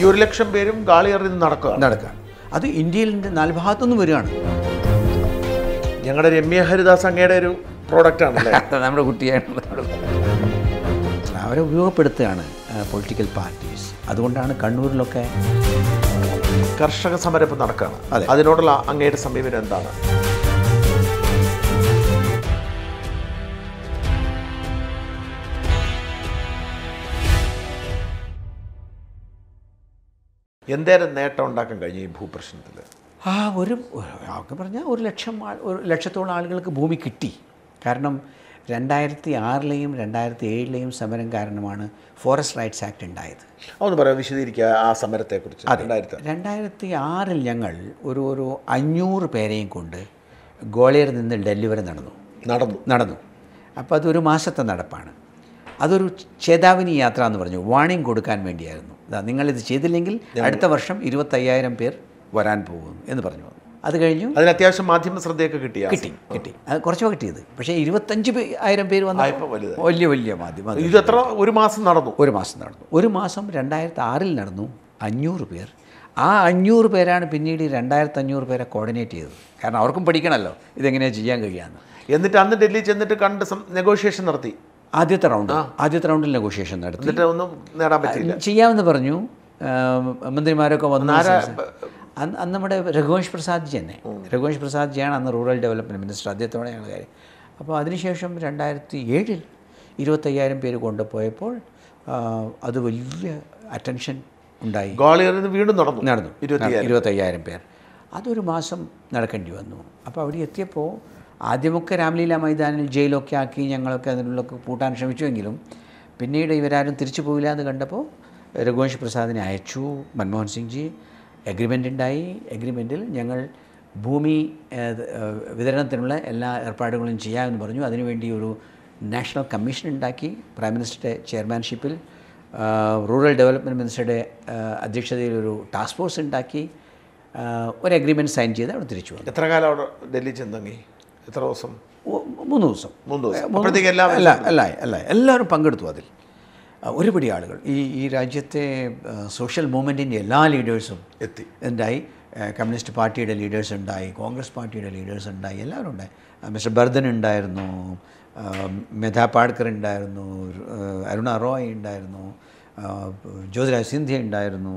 ഈ ഒരു ലക്ഷം പേരും ഗാളിയറിഞ്ഞ് നടക്കുക നടക്കുക അത് ഇന്ത്യയിലിൻ്റെ നാല് ഭാഗത്തുനിന്നും വരികയാണ് ഞങ്ങളുടെ രമ്യ ഹരിദാസ് അങ്ങയുടെ ഒരു പ്രോഡക്റ്റാണ് നമ്മുടെ കുട്ടിയാണ് അവരെ ഉപയോഗപ്പെടുത്തുകയാണ് പൊളിറ്റിക്കൽ പാർട്ടീസ് അതുകൊണ്ടാണ് കണ്ണൂരിലൊക്കെ കർഷക സമരം നടക്കുകയാണ് അതിനോടുള്ള അങ്ങയുടെ സമീപനം എന്താണ് എന്തേരം നേട്ടം ഉണ്ടാക്കാൻ കഴിഞ്ഞു ഈ ഭൂപ്രശ്നത്തിൽ ആ ഒരു ഒക്കെ പറഞ്ഞാൽ ഒരു ലക്ഷം ഒരു ലക്ഷത്തോളം ആളുകൾക്ക് ഭൂമി കിട്ടി കാരണം രണ്ടായിരത്തി ആറിലെയും രണ്ടായിരത്തി ഏഴിലെയും സമരം കാരണമാണ് ഫോറസ്റ്റ് റൈറ്റ്സ് ആക്ട് ഉണ്ടായത് ഒന്ന് പറയാം വിശദീകരിക്കുക ആ സമരത്തെക്കുറിച്ച് രണ്ടായിരത്തി ആറിൽ ഞങ്ങൾ ഒരു ഒരു അഞ്ഞൂറ് പേരെയും കൊണ്ട് ഗോളിയർ നിന്ന് ഡൽഹി വരെ നടന്നു നടന്നു നടന്നു അപ്പോൾ അതൊരു മാസത്തെ നടപ്പാണ് അതൊരു ചേതാവിനി യാത്ര എന്ന് പറഞ്ഞു വാണിംഗ് കൊടുക്കാൻ വേണ്ടിയായിരുന്നു നിങ്ങളിത് ചെയ്തില്ലെങ്കിൽ അടുത്ത വർഷം ഇരുപത്തയ്യായിരം പേർ വരാൻ പോകുന്നു എന്ന് പറഞ്ഞു അത് കഴിഞ്ഞു അതിന് അത്യാവശ്യം മാധ്യമ ശ്രദ്ധയൊക്കെ കിട്ടി കിട്ടി കിട്ടി അത് കുറച്ചോ കിട്ടിയത് പക്ഷേ ഇരുപത്തഞ്ച് ആയിരം പേര് വന്നു വലിയ വലിയ മാധ്യമം ഇത് എത്ര ഒരു മാസം നടന്നു ഒരു മാസം നടന്നു ഒരു മാസം രണ്ടായിരത്തി ആറിൽ നടന്നു അഞ്ഞൂറ് പേർ ആ അഞ്ഞൂറ് പേരാണ് പിന്നീട് രണ്ടായിരത്തി അഞ്ഞൂറ് പേരെ കോർഡിനേറ്റ് ചെയ്തത് കാരണം അവർക്കും പഠിക്കണമല്ലോ ഇതെങ്ങനെയാണ് ചെയ്യാൻ കഴിയാമെന്ന് എന്നിട്ട് അന്ന് ഡൽഹി ചെന്നിട്ട് കണ്ട് നെഗോഷിയേഷൻ നടത്തി ആദ്യത്തെ റൗണ്ട് ആദ്യത്തെ റൗണ്ടിൽ നെഗോഷിയേഷൻ നടത്തി ഒന്നും നേടാൻ പറ്റില്ല ചെയ്യാമെന്ന് പറഞ്ഞു മന്ത്രിമാരൊക്കെ വന്നു അന്ന് അന്ന് നമ്മുടെ രഘുവംശ് പ്രസാദ് ജി തന്നെ രഘുവംശ് പ്രസാദ് ജിയാണ് അന്ന് റൂറൽ ഡെവലപ്മെൻറ്റ് മിനിസ്റ്റർ അദ്ദേഹത്തോടെയാണ് കാര്യം അപ്പോൾ അതിനുശേഷം രണ്ടായിരത്തി ഏഴിൽ ഇരുപത്തയ്യായിരം പേര് കൊണ്ടുപോയപ്പോൾ അത് വലിയ അറ്റൻഷൻ ഉണ്ടായി ഗ്വാളിയറിൽ വീണ്ടും നടന്നു നടന്നു ഇരുപത്തയ്യായിരം പേർ അതൊരു മാസം നടക്കേണ്ടി വന്നു അപ്പോൾ അവിടെ എത്തിയപ്പോൾ ആദ്യമൊക്കെ രാംലീല മൈതാനിൽ ജയിലൊക്കെ ആക്കി ഞങ്ങളൊക്കെ അതിനുള്ളൊക്കെ കൂട്ടാൻ ശ്രമിച്ചുവെങ്കിലും പിന്നീട് ഇവരാരും തിരിച്ചു പോവില്ല എന്ന് കണ്ടപ്പോൾ രഘുവംശ് പ്രസാദിനെ അയച്ചു മൻമോഹൻ സിംഗ് ജി എഗ്രിമെൻ്റ് ഉണ്ടായി എഗ്രിമെൻറ്റിൽ ഞങ്ങൾ ഭൂമി വിതരണത്തിനുള്ള എല്ലാ ഏർപ്പാടുകളും ചെയ്യാമെന്ന് പറഞ്ഞു അതിനുവേണ്ടി ഒരു നാഷണൽ കമ്മീഷൻ ഉണ്ടാക്കി പ്രൈം മിനിസ്റ്ററുടെ ചെയർമാൻഷിപ്പിൽ റൂറൽ ഡെവലപ്മെൻറ്റ് മിനിസ്റ്ററുടെ അധ്യക്ഷതയിൽ ഒരു ടാസ്ക് ഫോഴ്സ് ഉണ്ടാക്കി ഒരു അഗ്രിമെൻറ്റ് സൈൻ ചെയ്ത് അവിടെ തിരിച്ചു എത്ര കാലം അവിടെ ഡൽഹി ചെന്നെങ്കിൽ എത്ര ദിവസം മൂന്ന് ദിവസം മൂന്ന് ദിവസം എല്ലാ അല്ല അല്ല അല്ല എല്ലാവരും പങ്കെടുത്തു അതിൽ ഒരുപടി ആളുകൾ ഈ ഈ രാജ്യത്തെ സോഷ്യൽ മൂവ്മെൻറ്റിൻ്റെ എല്ലാ ലീഡേഴ്സും എത്തി ഉണ്ടായി കമ്മ്യൂണിസ്റ്റ് പാർട്ടിയുടെ ലീഡേഴ്സ് ഉണ്ടായി കോൺഗ്രസ് പാർട്ടിയുടെ ലീഡേഴ്സ് ഉണ്ടായി എല്ലാവരും ഉണ്ടായി മിസ്റ്റർ ബർദൻ ഉണ്ടായിരുന്നു മെധാ പാഡ്കർ ഉണ്ടായിരുന്നു അരുണ റോയ് ഉണ്ടായിരുന്നു ജ്യോതിരാജ് സിന്ധ്യ ഉണ്ടായിരുന്നു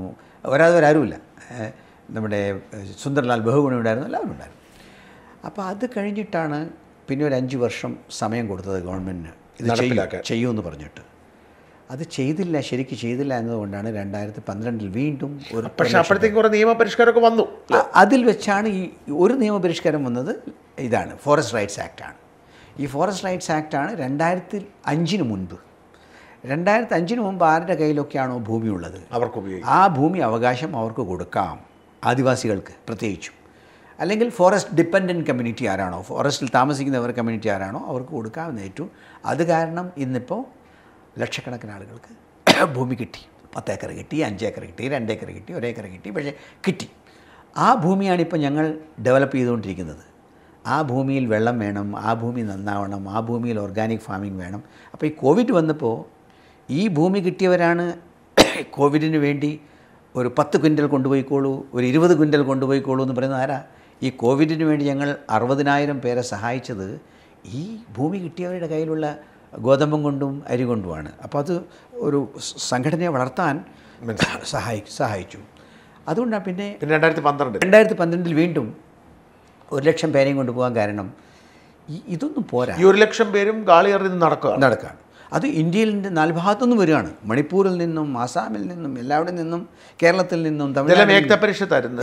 ഒരാതെ ഒരാരുമില്ല നമ്മുടെ സുന്ദർലാൽ ബഹുഗുണ ഉണ്ടായിരുന്നു എല്ലാവരും ഉണ്ടായിരുന്നു അപ്പോൾ അത് കഴിഞ്ഞിട്ടാണ് പിന്നെ ഒരു അഞ്ച് വർഷം സമയം കൊടുത്തത് ഗവൺമെൻറ്റിന് ഇത് ചെയ്യുമെന്ന് പറഞ്ഞിട്ട് അത് ചെയ്തില്ല ശരിക്ക് ചെയ്തില്ല എന്നതുകൊണ്ടാണ് രണ്ടായിരത്തി പന്ത്രണ്ടിൽ വീണ്ടും ഒരു പക്ഷേ അപ്പോഴത്തേക്ക് കുറേ നിയമപരിഷ്കാരമൊക്കെ വന്നു അതിൽ വെച്ചാണ് ഈ ഒരു നിയമപരിഷ്കാരം വന്നത് ഇതാണ് ഫോറസ്റ്റ് റൈറ്റ്സ് ആക്റ്റാണ് ഈ ഫോറസ്റ്റ് റൈറ്റ്സ് ആക്റ്റാണ് രണ്ടായിരത്തി അഞ്ചിന് മുൻപ് രണ്ടായിരത്തി അഞ്ചിന് മുമ്പ് ആരുടെ കയ്യിലൊക്കെയാണോ ഭൂമി ഉള്ളത് അവർക്ക് ആ ഭൂമി അവകാശം അവർക്ക് കൊടുക്കാം ആദിവാസികൾക്ക് പ്രത്യേകിച്ചും അല്ലെങ്കിൽ ഫോറസ്റ്റ് ഡിപ്പെൻഡൻറ്റ് കമ്മ്യൂണിറ്റി ആരാണോ ഫോറസ്റ്റിൽ താമസിക്കുന്നവർ കമ്മ്യൂണിറ്റി ആരാണോ അവർക്ക് കൊടുക്കാമെന്ന് ഏറ്റു അത് കാരണം ഇന്നിപ്പോൾ ലക്ഷക്കണക്കിന് ആളുകൾക്ക് ഭൂമി കിട്ടി പത്തേക്കർ കിട്ടി അഞ്ചേക്കർ കിട്ടി രണ്ടേക്കർ കിട്ടി ഒരേക്കർ കിട്ടി പക്ഷേ കിട്ടി ആ ഭൂമിയാണിപ്പോൾ ഞങ്ങൾ ഡെവലപ്പ് ചെയ്തുകൊണ്ടിരിക്കുന്നത് ആ ഭൂമിയിൽ വെള്ളം വേണം ആ ഭൂമി നന്നാവണം ആ ഭൂമിയിൽ ഓർഗാനിക് ഫാമിംഗ് വേണം അപ്പോൾ ഈ കോവിഡ് വന്നപ്പോൾ ഈ ഭൂമി കിട്ടിയവരാണ് കോവിഡിന് വേണ്ടി ഒരു പത്ത് ക്വിൻ്റൽ കൊണ്ടുപോയിക്കോളൂ ഒരു ഇരുപത് ക്വിൻ്റൽ കൊണ്ടുപോയിക്കോളൂ എന്ന് പറയുന്നത് ആരാ ഈ കോവിഡിന് വേണ്ടി ഞങ്ങൾ അറുപതിനായിരം പേരെ സഹായിച്ചത് ഈ ഭൂമി കിട്ടിയവരുടെ കയ്യിലുള്ള ഗോതമ്പും കൊണ്ടും അരി കൊണ്ടുമാണ് അപ്പോൾ അത് ഒരു സംഘടനയെ വളർത്താൻ സഹായി സഹായിച്ചു അതുകൊണ്ടാണ് പിന്നെ രണ്ടായിരത്തി പന്ത്രണ്ട് രണ്ടായിരത്തി പന്ത്രണ്ടിൽ വീണ്ടും ഒരു ലക്ഷം പേരെയും കൊണ്ടുപോകാൻ കാരണം ഇതൊന്നും പോരാ ഈ ഒരു ലക്ഷം പേരും ഗാളി അറിഞ്ഞ് നടക്കുക നടക്കുകയാണ് അത് ഇന്ത്യയിലിൻ്റെ നാൽഭാഗത്തു നിന്നും വരികയാണ് മണിപ്പൂരിൽ നിന്നും ആസാമിൽ നിന്നും എല്ലാവിടെ നിന്നും കേരളത്തിൽ നിന്നും തമിഴ് ഏകതാ പരിഷത്താണ്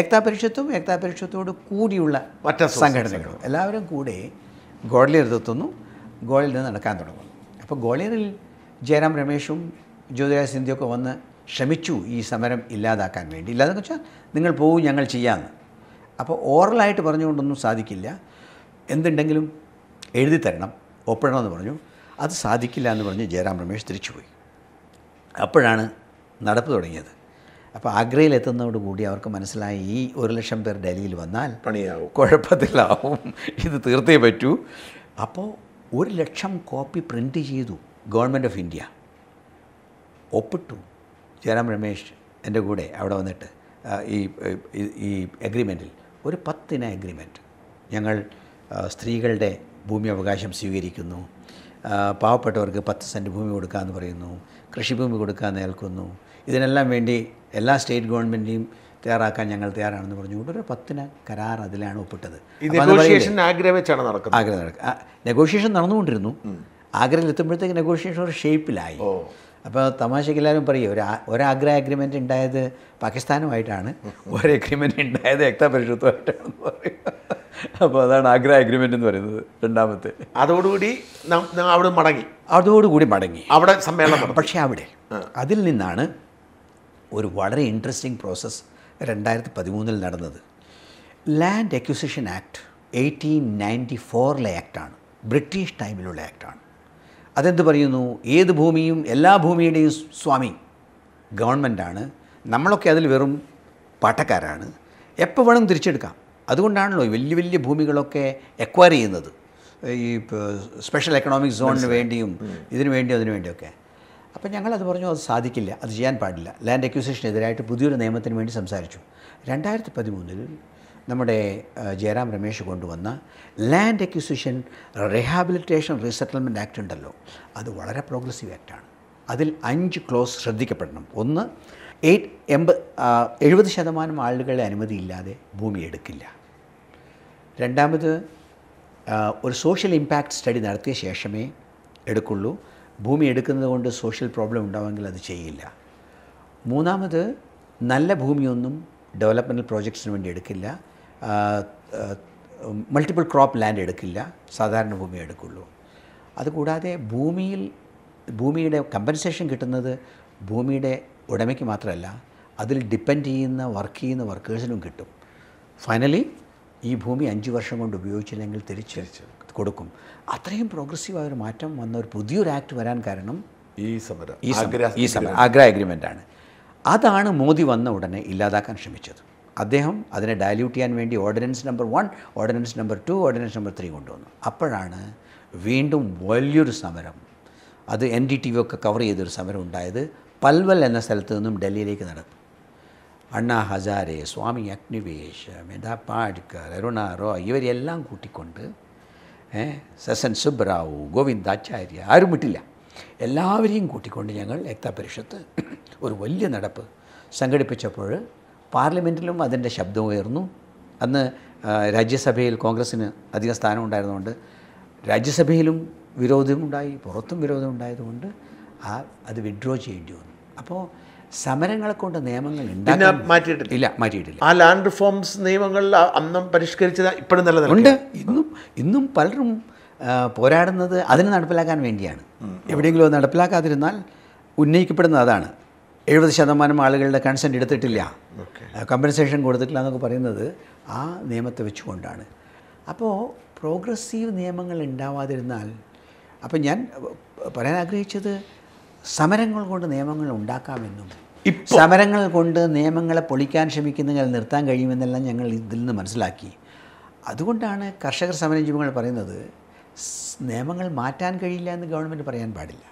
ഏകതാ പരിഷത്തും ഏകതാ പരിഷത്തോട് കൂടിയുള്ള മറ്റ സംഘടനകളും എല്ലാവരും കൂടെ ഗോളിയർ എത്തുന്നു ഗോളിയിൽ നിന്ന് നടക്കാൻ തുടങ്ങുന്നു അപ്പോൾ ഗോളിയറിൽ ജയറാം രമേശും ജ്യോതിരാജ് സിന്ധ്യൊക്കെ വന്ന് ശ്രമിച്ചു ഈ സമരം ഇല്ലാതാക്കാൻ വേണ്ടി ഇല്ലാതെന്ന് വെച്ചാൽ നിങ്ങൾ പോവും ഞങ്ങൾ ചെയ്യാമെന്ന് അപ്പോൾ ഓറലായിട്ട് പറഞ്ഞുകൊണ്ടൊന്നും സാധിക്കില്ല എന്തുണ്ടെങ്കിലും എഴുതി തരണം ഒപ്പിടണമെന്ന് പറഞ്ഞു അത് സാധിക്കില്ല എന്ന് പറഞ്ഞ് ജയറാം രമേശ് തിരിച്ചുപോയി അപ്പോഴാണ് നടപ്പ് തുടങ്ങിയത് അപ്പോൾ ആഗ്രയിൽ എത്തുന്നതോടുകൂടി അവർക്ക് മനസ്സിലായി ഈ ഒരു ലക്ഷം പേർ ഡൽഹിയിൽ വന്നാൽ പണിയാവും കുഴപ്പത്തിലാവും ഇത് തീർത്തേ പറ്റൂ അപ്പോൾ ഒരു ലക്ഷം കോപ്പി പ്രിൻ്റ് ചെയ്തു ഗവൺമെൻറ് ഓഫ് ഇന്ത്യ ഒപ്പിട്ടു ജയറാം രമേശ് എൻ്റെ കൂടെ അവിടെ വന്നിട്ട് ഈ ഈ അഗ്രിമെൻറ്റിൽ ഒരു പത്തിന അഗ്രിമെൻറ്റ് ഞങ്ങൾ സ്ത്രീകളുടെ ഭൂമി അവകാശം സ്വീകരിക്കുന്നു പാവപ്പെട്ടവർക്ക് പത്ത് സെൻറ്റ് ഭൂമി കൊടുക്കാമെന്ന് പറയുന്നു കൃഷിഭൂമി കൊടുക്കാൻ നേൽക്കുന്നു ഇതിനെല്ലാം വേണ്ടി എല്ലാ സ്റ്റേറ്റ് ഗവൺമെൻറ്റിനെയും തയ്യാറാക്കാൻ ഞങ്ങൾ തയ്യാറാണെന്ന് പറഞ്ഞുകൊണ്ട് ഒരു പത്തിന് കരാർ അതിലാണ് ഒപ്പിട്ടത് ആഗ്രഹം നടക്കുന്നത് ആഗ്ര നടക്കുക നെഗോഷിയേഷൻ നടന്നുകൊണ്ടിരുന്നു ആഗ്രഹത്തിലെത്തുമ്പോഴത്തേക്ക് നെഗോഷിയേഷൻ ഒരു ഷേപ്പിലായി അപ്പോൾ തമാശയ്ക്ക് എല്ലാവരും പറയും ഒരു ഒരാഗ്ര അഗ്രിമെൻ്റ് ഉണ്ടായത് പാകിസ്ഥാനുമായിട്ടാണ് ഒരു അഗ്രിമെൻ്റ് ഉണ്ടായത് എക്താ പരിഷത്തുമായിട്ടാണെന്ന് പറയുക അപ്പോൾ അതാണ് ആഗ്ര അഗ്രിമെൻ്റ് എന്ന് പറയുന്നത് രണ്ടാമത്തെ അതോടുകൂടി അവിടെ മടങ്ങി അതോടുകൂടി മടങ്ങി അവിടെ സമ്മേളനം പക്ഷേ അവിടെ അതിൽ നിന്നാണ് ഒരു വളരെ ഇൻട്രസ്റ്റിംഗ് പ്രോസസ്സ് രണ്ടായിരത്തി പതിമൂന്നിൽ നടന്നത് land acquisition act eighteen ninety ഫോറിലെ ആക്ടാണ് ബ്രിട്ടീഷ് ടൈമിലുള്ള ആക്ടാണ് അതെന്ത് പറയുന്നു ഏത് ഭൂമിയും എല്ലാ ഭൂമിയുടെയും സ്വാമി ഗവൺമെൻറ്റാണ് നമ്മളൊക്കെ അതിൽ വെറും പാട്ടക്കാരാണ് എപ്പോൾ വേണം തിരിച്ചെടുക്കാം അതുകൊണ്ടാണല്ലോ വലിയ വലിയ ഭൂമികളൊക്കെ എക്വയർ ചെയ്യുന്നത് ഈ സ്പെഷ്യൽ എക്കണോമിക് സോണിന് വേണ്ടിയും ഇതിനു വേണ്ടിയും അതിനു വേണ്ടിയൊക്കെ അപ്പം ഞങ്ങളത് പറഞ്ഞു അത് സാധിക്കില്ല അത് ചെയ്യാൻ പാടില്ല ലാൻഡ് അക്യൂസേഷനെതിരായിട്ട് പുതിയൊരു നിയമത്തിന് വേണ്ടി സംസാരിച്ചു രണ്ടായിരത്തി പതിമൂന്നിൽ നമ്മുടെ ജയറാം രമേശ് കൊണ്ടുവന്ന land acquisition rehabilitation resettlement act ഉണ്ടല്ലോ അത് വളരെ പ്രോഗ്രസീവ് ആക്റ്റാണ് അതിൽ അഞ്ച് ക്ലോസ് ശ്രദ്ധിക്കപ്പെടണം ഒന്ന് എയ്റ്റ് എൺപത് എഴുപത് ശതമാനം ആളുകളെ അനുമതിയില്ലാതെ ഭൂമി എടുക്കില്ല രണ്ടാമത് ഒരു സോഷ്യൽ ഇമ്പാക്റ്റ് സ്റ്റഡി നടത്തിയ ശേഷമേ എടുക്കുള്ളൂ ഭൂമി എടുക്കുന്നത് കൊണ്ട് സോഷ്യൽ പ്രോബ്ലം ഉണ്ടാവുമെങ്കിൽ അത് ചെയ്യില്ല മൂന്നാമത് നല്ല ഭൂമിയൊന്നും ഡെവലപ്മെൻറ്റൽ പ്രോജക്ട്സിന് വേണ്ടി എടുക്കില്ല മൾട്ടിപ്പിൾ ക്രോപ്പ് ലാൻഡ് എടുക്കില്ല സാധാരണ ഭൂമി എടുക്കുള്ളൂ അതുകൂടാതെ ഭൂമിയിൽ ഭൂമിയുടെ കമ്പൻസേഷൻ കിട്ടുന്നത് ഭൂമിയുടെ ഉടമയ്ക്ക് മാത്രമല്ല അതിൽ ഡിപ്പെൻഡ് ചെയ്യുന്ന വർക്ക് ചെയ്യുന്ന വർക്കേഴ്സിനും കിട്ടും ഫൈനലി ഈ ഭൂമി അഞ്ച് വർഷം കൊണ്ട് ഉപയോഗിച്ചില്ലെങ്കിൽ തിരിച്ച് കൊടുക്കും അത്രയും പ്രോഗ്രസീവായ ഒരു മാറ്റം വന്ന ഒരു പുതിയൊരു ആക്ട് വരാൻ കാരണം ഈ സമരം ഈ സമരം ആഗ്ര അഗ്രിമെൻ്റാണ് അതാണ് മോദി വന്ന ഉടനെ ഇല്ലാതാക്കാൻ ശ്രമിച്ചത് അദ്ദേഹം അതിനെ ഡയല്യൂട്ട് ചെയ്യാൻ വേണ്ടി ordinance number one ordinance number two ordinance number three കൊണ്ടുവന്നു അപ്പോഴാണ് വീണ്ടും വലിയൊരു സമരം അത് എൻ ഡി ടി വി ഒക്കെ കവർ ചെയ്തൊരു സമരം ഉണ്ടായത് പൽവൽ എന്ന സ്ഥലത്ത് നിന്നും ഡൽഹിയിലേക്ക് നടന്നു അണ്ണാ ഹസാരെ സ്വാമി അഗ്നിവേശ് മെധാ പാഡ്കർ അരുണ റോയ് ഇവരെല്ലാം കൂട്ടിക്കൊണ്ട് സസൻ സുബ്രാവു ഗോവിന്ദാചാര്യ ആരും വിട്ടില്ല എല്ലാവരെയും കൂട്ടിക്കൊണ്ട് ഞങ്ങൾ എക്താ പരിഷത്ത് ഒരു വലിയ നടപ്പ് സംഘടിപ്പിച്ചപ്പോൾ പാർലമെൻറ്റിലും അതിൻ്റെ ഉയർന്നു അന്ന് രാജ്യസഭയിൽ കോൺഗ്രസ്സിന് അധിക സ്ഥാനം ഉണ്ടായിരുന്നുകൊണ്ട് രാജ്യസഭയിലും വിരോധമുണ്ടായി പുറത്തും ഉണ്ടായതുകൊണ്ട് ആ അത് വിഡ്രോ ചെയ്യേണ്ടി വന്നു അപ്പോൾ സമരങ്ങളെ കൊണ്ട് നിയമങ്ങൾ മാറ്റിയിട്ടില്ല ഇല്ല മാറ്റിയിട്ടില്ല ആ ലാൻഡ് റിഫോംസ് നിയമങ്ങൾ അന്നും പരിഷ്കരിച്ചത് ഇപ്പോഴും നല്ല ഉണ്ട് ഇന്നും ഇന്നും പലരും പോരാടുന്നത് അതിനെ നടപ്പിലാക്കാൻ വേണ്ടിയാണ് എവിടെയെങ്കിലും നടപ്പിലാക്കാതിരുന്നാൽ ഉന്നയിക്കപ്പെടുന്ന അതാണ് എഴുപത് ശതമാനം ആളുകളുടെ കൺസെൻറ്റ് എടുത്തിട്ടില്ല കമ്പൻസേഷൻ കൊടുത്തിട്ടില്ല എന്നൊക്കെ പറയുന്നത് ആ നിയമത്തെ വെച്ചുകൊണ്ടാണ് അപ്പോൾ പ്രോഗ്രസീവ് നിയമങ്ങൾ ഉണ്ടാവാതിരുന്നാൽ അപ്പം ഞാൻ പറയാൻ ആഗ്രഹിച്ചത് സമരങ്ങൾ കൊണ്ട് നിയമങ്ങൾ ഉണ്ടാക്കാമെന്നും സമരങ്ങൾ കൊണ്ട് നിയമങ്ങളെ പൊളിക്കാൻ ശ്രമിക്കുന്നവരെ നിർത്താൻ കഴിയുമെന്നെല്ലാം ഞങ്ങൾ ഇതിൽ നിന്ന് മനസ്സിലാക്കി അതുകൊണ്ടാണ് കർഷകർ ചെയ്യുമ്പോൾ പറയുന്നത് നിയമങ്ങൾ മാറ്റാൻ കഴിയില്ല എന്ന് ഗവൺമെൻറ് പറയാൻ പാടില്ല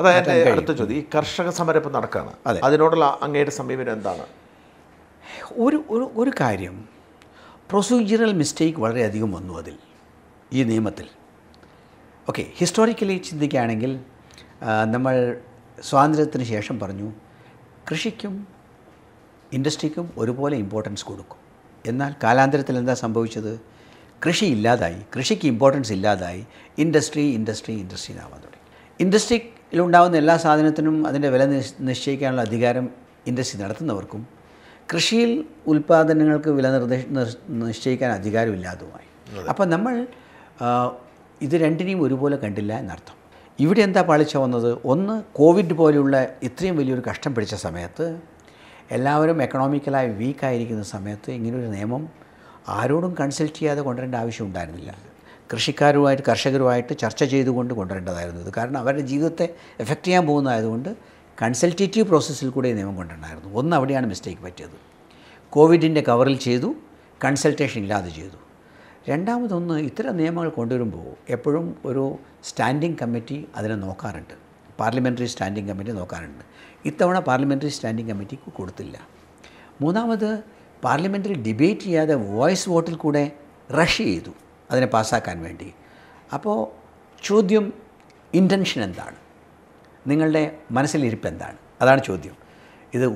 അതായത് അടുത്ത ചോദ്യം ഈ കർഷക സമരം ഇപ്പം നടക്കുകയാണ് അതിനോടുള്ള അങ്ങയുടെ സമീപനം എന്താണ് ഒരു ഒരു കാര്യം പ്രൊസീജിയറൽ മിസ്റ്റേക്ക് വളരെയധികം വന്നു അതിൽ ഈ നിയമത്തിൽ ഓക്കെ ഹിസ്റ്റോറിക്കലി ചിന്തിക്കുകയാണെങ്കിൽ നമ്മൾ സ്വാതന്ത്ര്യത്തിന് ശേഷം പറഞ്ഞു കൃഷിക്കും ഇൻഡസ്ട്രിക്കും ഒരുപോലെ ഇമ്പോർട്ടൻസ് കൊടുക്കും എന്നാൽ കാലാന്തരത്തിൽ എന്താ സംഭവിച്ചത് കൃഷി ഇല്ലാതായി കൃഷിക്ക് ഇമ്പോർട്ടൻസ് ഇല്ലാതായി ഇൻഡസ്ട്രി ഇൻഡസ്ട്രി ഇൻഡസ്ട്രി ആവാൻ തുടങ്ങി ഇൻഡസ്ട്രിയിലുണ്ടാകുന്ന എല്ലാ സാധനത്തിനും അതിൻ്റെ വില നിശ്ചയിക്കാനുള്ള അധികാരം ഇൻഡസ്ട്രി നടത്തുന്നവർക്കും കൃഷിയിൽ ഉൽപ്പാദനങ്ങൾക്ക് വില നിർദ്ദേശ നിശ്ചയിക്കാൻ അധികാരമില്ലാതുമായി അപ്പം നമ്മൾ ഇത് രണ്ടിനെയും ഒരുപോലെ കണ്ടില്ല എന്നർത്ഥം ഇവിടെ എന്താ പാളിച്ച വന്നത് ഒന്ന് കോവിഡ് പോലെയുള്ള ഇത്രയും വലിയൊരു കഷ്ടം പിടിച്ച സമയത്ത് എല്ലാവരും എക്കണോമിക്കലായി വീക്കായിരിക്കുന്ന സമയത്ത് ഇങ്ങനൊരു നിയമം ആരോടും കൺസൾട്ട് ചെയ്യാതെ കൊണ്ടുവരേണ്ട ആവശ്യം ഉണ്ടായിരുന്നില്ല കൃഷിക്കാരുമായിട്ട് കർഷകരുമായിട്ട് ചർച്ച ചെയ്തുകൊണ്ട് കൊണ്ടുവരേണ്ടതായിരുന്നു ഇത് കാരണം അവരുടെ ജീവിതത്തെ എഫക്റ്റ് ചെയ്യാൻ പോകുന്നതായതുകൊണ്ട് കൺസൾട്ടേറ്റീവ് പ്രോസസ്സിൽ കൂടെ നിയമം കൊണ്ടുണ്ടായിരുന്നു ഒന്ന് അവിടെയാണ് മിസ്റ്റേക്ക് പറ്റിയത് കോവിഡിൻ്റെ കവറിൽ ചെയ്തു കൺസൾട്ടേഷൻ ഇല്ലാതെ ചെയ്തു രണ്ടാമതൊന്ന് ഇത്തരം നിയമങ്ങൾ കൊണ്ടുവരുമ്പോൾ എപ്പോഴും ഒരു സ്റ്റാൻഡിംഗ് കമ്മിറ്റി അതിനെ നോക്കാറുണ്ട് പാർലമെൻ്ററി സ്റ്റാൻഡിംഗ് കമ്മിറ്റി നോക്കാറുണ്ട് ഇത്തവണ പാർലമെൻ്ററി സ്റ്റാൻഡിംഗ് കമ്മിറ്റിക്ക് കൊടുത്തില്ല മൂന്നാമത് പാർലമെൻ്ററി ഡിബേറ്റ് ചെയ്യാതെ വോയിസ് വോട്ടിൽ കൂടെ റഷ് ചെയ്തു അതിനെ പാസ്സാക്കാൻ വേണ്ടി അപ്പോൾ ചോദ്യം ഇൻറ്റൻഷൻ എന്താണ് നിങ്ങളുടെ മനസ്സിലിരിപ്പ് എന്താണ് അതാണ് ചോദ്യം ഇത്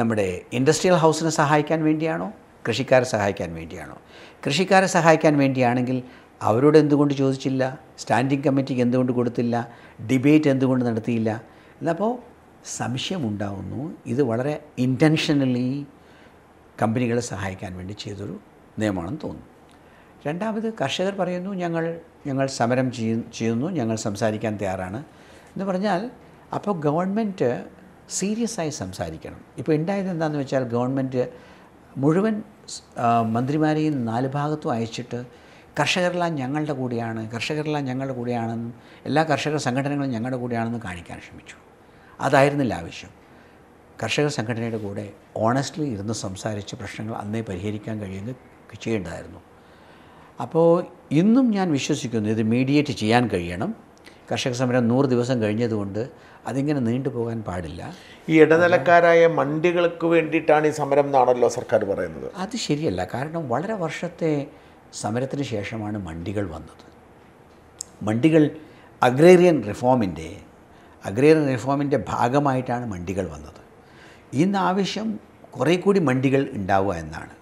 നമ്മുടെ ഇൻഡസ്ട്രിയൽ ഹൗസിനെ സഹായിക്കാൻ വേണ്ടിയാണോ കൃഷിക്കാരെ സഹായിക്കാൻ വേണ്ടിയാണോ കൃഷിക്കാരെ സഹായിക്കാൻ വേണ്ടിയാണെങ്കിൽ അവരോട് എന്തുകൊണ്ട് ചോദിച്ചില്ല സ്റ്റാൻഡിംഗ് കമ്മിറ്റിക്ക് എന്തുകൊണ്ട് കൊടുത്തില്ല ഡിബേറ്റ് എന്തുകൊണ്ട് നടത്തിയില്ല എന്നപ്പോൾ സംശയമുണ്ടാവുന്നു ഇത് വളരെ ഇൻറ്റൻഷനലി കമ്പനികളെ സഹായിക്കാൻ വേണ്ടി ചെയ്തൊരു നിയമമാണെന്ന് തോന്നുന്നു രണ്ടാമത് കർഷകർ പറയുന്നു ഞങ്ങൾ ഞങ്ങൾ സമരം ചെയ്യുന്നു ഞങ്ങൾ സംസാരിക്കാൻ തയ്യാറാണ് എന്ന് പറഞ്ഞാൽ അപ്പോൾ ഗവൺമെൻറ് സീരിയസ് ആയി സംസാരിക്കണം ഇപ്പോൾ ഉണ്ടായത് എന്താണെന്ന് വെച്ചാൽ ഗവൺമെൻറ് മുഴുവൻ മന്ത്രിമാരെയും നാല് ഭാഗത്തും അയച്ചിട്ട് കർഷകരെല്ലാം ഞങ്ങളുടെ കൂടെയാണ് കർഷകരെല്ലാം ഞങ്ങളുടെ കൂടെയാണെന്നും എല്ലാ കർഷക സംഘടനകളും ഞങ്ങളുടെ കൂടെയാണെന്നും കാണിക്കാൻ ശ്രമിച്ചു അതായിരുന്നില്ല ആവശ്യം കർഷക സംഘടനയുടെ കൂടെ ഓണസ്റ്റ്ലി ഇരുന്ന് സംസാരിച്ച് പ്രശ്നങ്ങൾ അന്നേ പരിഹരിക്കാൻ കഴിയുന്ന ചെയ്യേണ്ടതായിരുന്നു അപ്പോൾ ഇന്നും ഞാൻ വിശ്വസിക്കുന്നു ഇത് മീഡിയേറ്റ് ചെയ്യാൻ കഴിയണം കർഷക സമരം നൂറ് ദിവസം കഴിഞ്ഞതുകൊണ്ട് അതിങ്ങനെ നീണ്ടുപോകാൻ പാടില്ല ഈ ഇടനിലക്കാരായ മണ്ടികൾക്ക് വേണ്ടിയിട്ടാണ് ഈ സമരം എന്നാണല്ലോ സർക്കാർ പറയുന്നത് അത് ശരിയല്ല കാരണം വളരെ വർഷത്തെ സമരത്തിന് ശേഷമാണ് മണ്ടികൾ വന്നത് മണ്ടികൾ അഗ്രേറിയൻ റിഫോമിൻ്റെ അഗ്രേറിയൻ റിഫോമിൻ്റെ ഭാഗമായിട്ടാണ് മണ്ടികൾ വന്നത് ഇന്ന് ആവശ്യം കുറേ കൂടി മണ്ടികൾ ഉണ്ടാവുക എന്നാണ്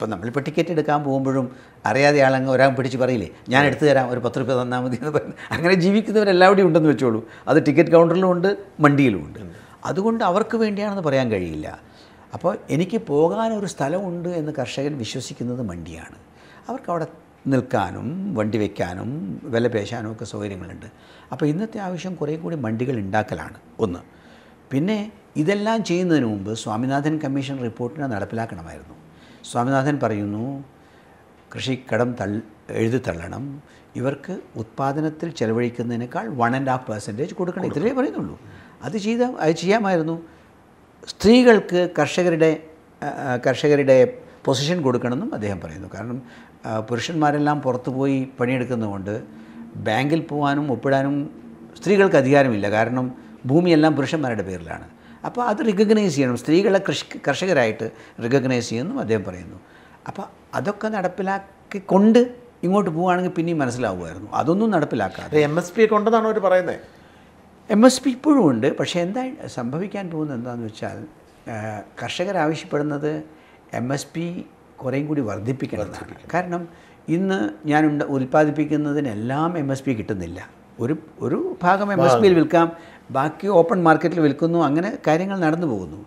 ഇപ്പം നമ്മളിപ്പോൾ ടിക്കറ്റ് എടുക്കാൻ പോകുമ്പോഴും അറിയാതെ ആളങ്ങ് ഒരാൾ പിടിച്ച് പറയില്ലേ ഞാൻ എടുത്തു തരാം ഒരു പത്ത് രൂപ തന്നാൽ മതി എന്ന് പറഞ്ഞു അങ്ങനെ ജീവിക്കുന്നവരെല്ലാവരും ഉണ്ടെന്ന് വെച്ചോളൂ അത് ടിക്കറ്റ് കൗണ്ടറിലും ഉണ്ട് വണ്ടിയിലും ഉണ്ട് അതുകൊണ്ട് അവർക്ക് വേണ്ടിയാണെന്ന് പറയാൻ കഴിയില്ല അപ്പോൾ എനിക്ക് പോകാനൊരു സ്ഥലമുണ്ട് എന്ന് കർഷകൻ വിശ്വസിക്കുന്നത് മണ്ടിയാണ് അവർക്ക് അവിടെ നിൽക്കാനും വണ്ടി വയ്ക്കാനും വില പേശാനും ഒക്കെ സൗകര്യങ്ങളുണ്ട് അപ്പോൾ ഇന്നത്തെ ആവശ്യം കുറേ കൂടി മണ്ടികൾ ഉണ്ടാക്കലാണ് ഒന്ന് പിന്നെ ഇതെല്ലാം ചെയ്യുന്നതിന് മുമ്പ് സ്വാമിനാഥൻ കമ്മീഷൻ റിപ്പോർട്ടിനെ നടപ്പിലാക്കണമായിരുന്നു സ്വാമിനാഥൻ പറയുന്നു കൃഷിക്കടം എഴുതി എഴുതിത്തള്ളണം ഇവർക്ക് ഉത്പാദനത്തിൽ ചെലവഴിക്കുന്നതിനേക്കാൾ വൺ ആൻഡ് ഹാഫ് പെർസെൻറ്റേജ് കൊടുക്കണം ഇത്രയേ പറയുന്നുള്ളൂ അത് ചെയ്ത അത് ചെയ്യാമായിരുന്നു സ്ത്രീകൾക്ക് കർഷകരുടെ കർഷകരുടെ പൊസിഷൻ കൊടുക്കണമെന്നും അദ്ദേഹം പറയുന്നു കാരണം പുരുഷന്മാരെല്ലാം പുറത്തു പോയി പണിയെടുക്കുന്നതുകൊണ്ട് ബാങ്കിൽ പോകാനും ഒപ്പിടാനും സ്ത്രീകൾക്ക് അധികാരമില്ല കാരണം ഭൂമിയെല്ലാം പുരുഷന്മാരുടെ പേരിലാണ് അപ്പോൾ അത് റിക്കഗ്നൈസ് ചെയ്യണം സ്ത്രീകളെ കൃഷി കർഷകരായിട്ട് റിക്കഗ്നൈസ് ചെയ്യുമെന്നും അദ്ദേഹം പറയുന്നു അപ്പോൾ അതൊക്കെ നടപ്പിലാക്കിക്കൊണ്ട് ഇങ്ങോട്ട് പോവുകയാണെങ്കിൽ പിന്നെയും മനസ്സിലാവുമായിരുന്നു അതൊന്നും നടപ്പിലാക്കാതെ എം എസ് പി കൊണ്ടതാണ് അവർ പറയുന്നത് എം എസ് പി ഇപ്പോഴും ഉണ്ട് പക്ഷേ എന്താ സംഭവിക്കാൻ പോകുന്നത് എന്താണെന്ന് വെച്ചാൽ കർഷകർ ആവശ്യപ്പെടുന്നത് എം എസ് പി കുറേയും കൂടി വർദ്ധിപ്പിക്കേണ്ടതാണ് കാരണം ഇന്ന് ഞാൻ ഉൽപ്പാദിപ്പിക്കുന്നതിനെല്ലാം എം എസ് പി കിട്ടുന്നില്ല ഒരു ഒരു ഭാഗം എം എസ് പിയിൽ വിൽക്കാം ബാക്കി ഓപ്പൺ മാർക്കറ്റിൽ വിൽക്കുന്നു അങ്ങനെ കാര്യങ്ങൾ നടന്നു പോകുന്നു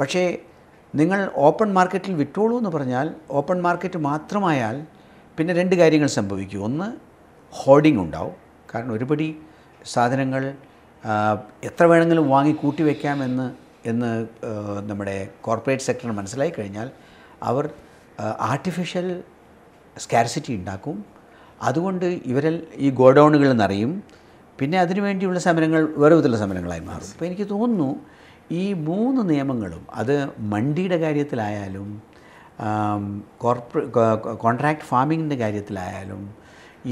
പക്ഷേ നിങ്ങൾ ഓപ്പൺ മാർക്കറ്റിൽ വിറ്റോളൂ എന്ന് പറഞ്ഞാൽ ഓപ്പൺ മാർക്കറ്റ് മാത്രമായാൽ പിന്നെ രണ്ട് കാര്യങ്ങൾ സംഭവിക്കും ഒന്ന് ഹോർഡിംഗ് ഉണ്ടാവും കാരണം ഒരുപടി സാധനങ്ങൾ എത്ര വേണമെങ്കിലും വാങ്ങി കൂട്ടി വയ്ക്കാം എന്ന് എന്ന് നമ്മുടെ കോർപ്പറേറ്റ് സെക്ടറിന് മനസ്സിലായി കഴിഞ്ഞാൽ അവർ ആർട്ടിഫിഷ്യൽ സ്കാരസിറ്റി ഉണ്ടാക്കും അതുകൊണ്ട് ഇവരെ ഈ ഗോഡൗണുകളിൽ നിന്നറിയും പിന്നെ അതിനുവേണ്ടിയുള്ള സമരങ്ങൾ വേറെ വിധത്തിലുള്ള സമരങ്ങളായി മാറും അപ്പോൾ എനിക്ക് തോന്നുന്നു ഈ മൂന്ന് നിയമങ്ങളും അത് മണ്ടിയുടെ കാര്യത്തിലായാലും കോർപ്പറേ കോൺട്രാക്ട് ഫാമിങ്ങിൻ്റെ കാര്യത്തിലായാലും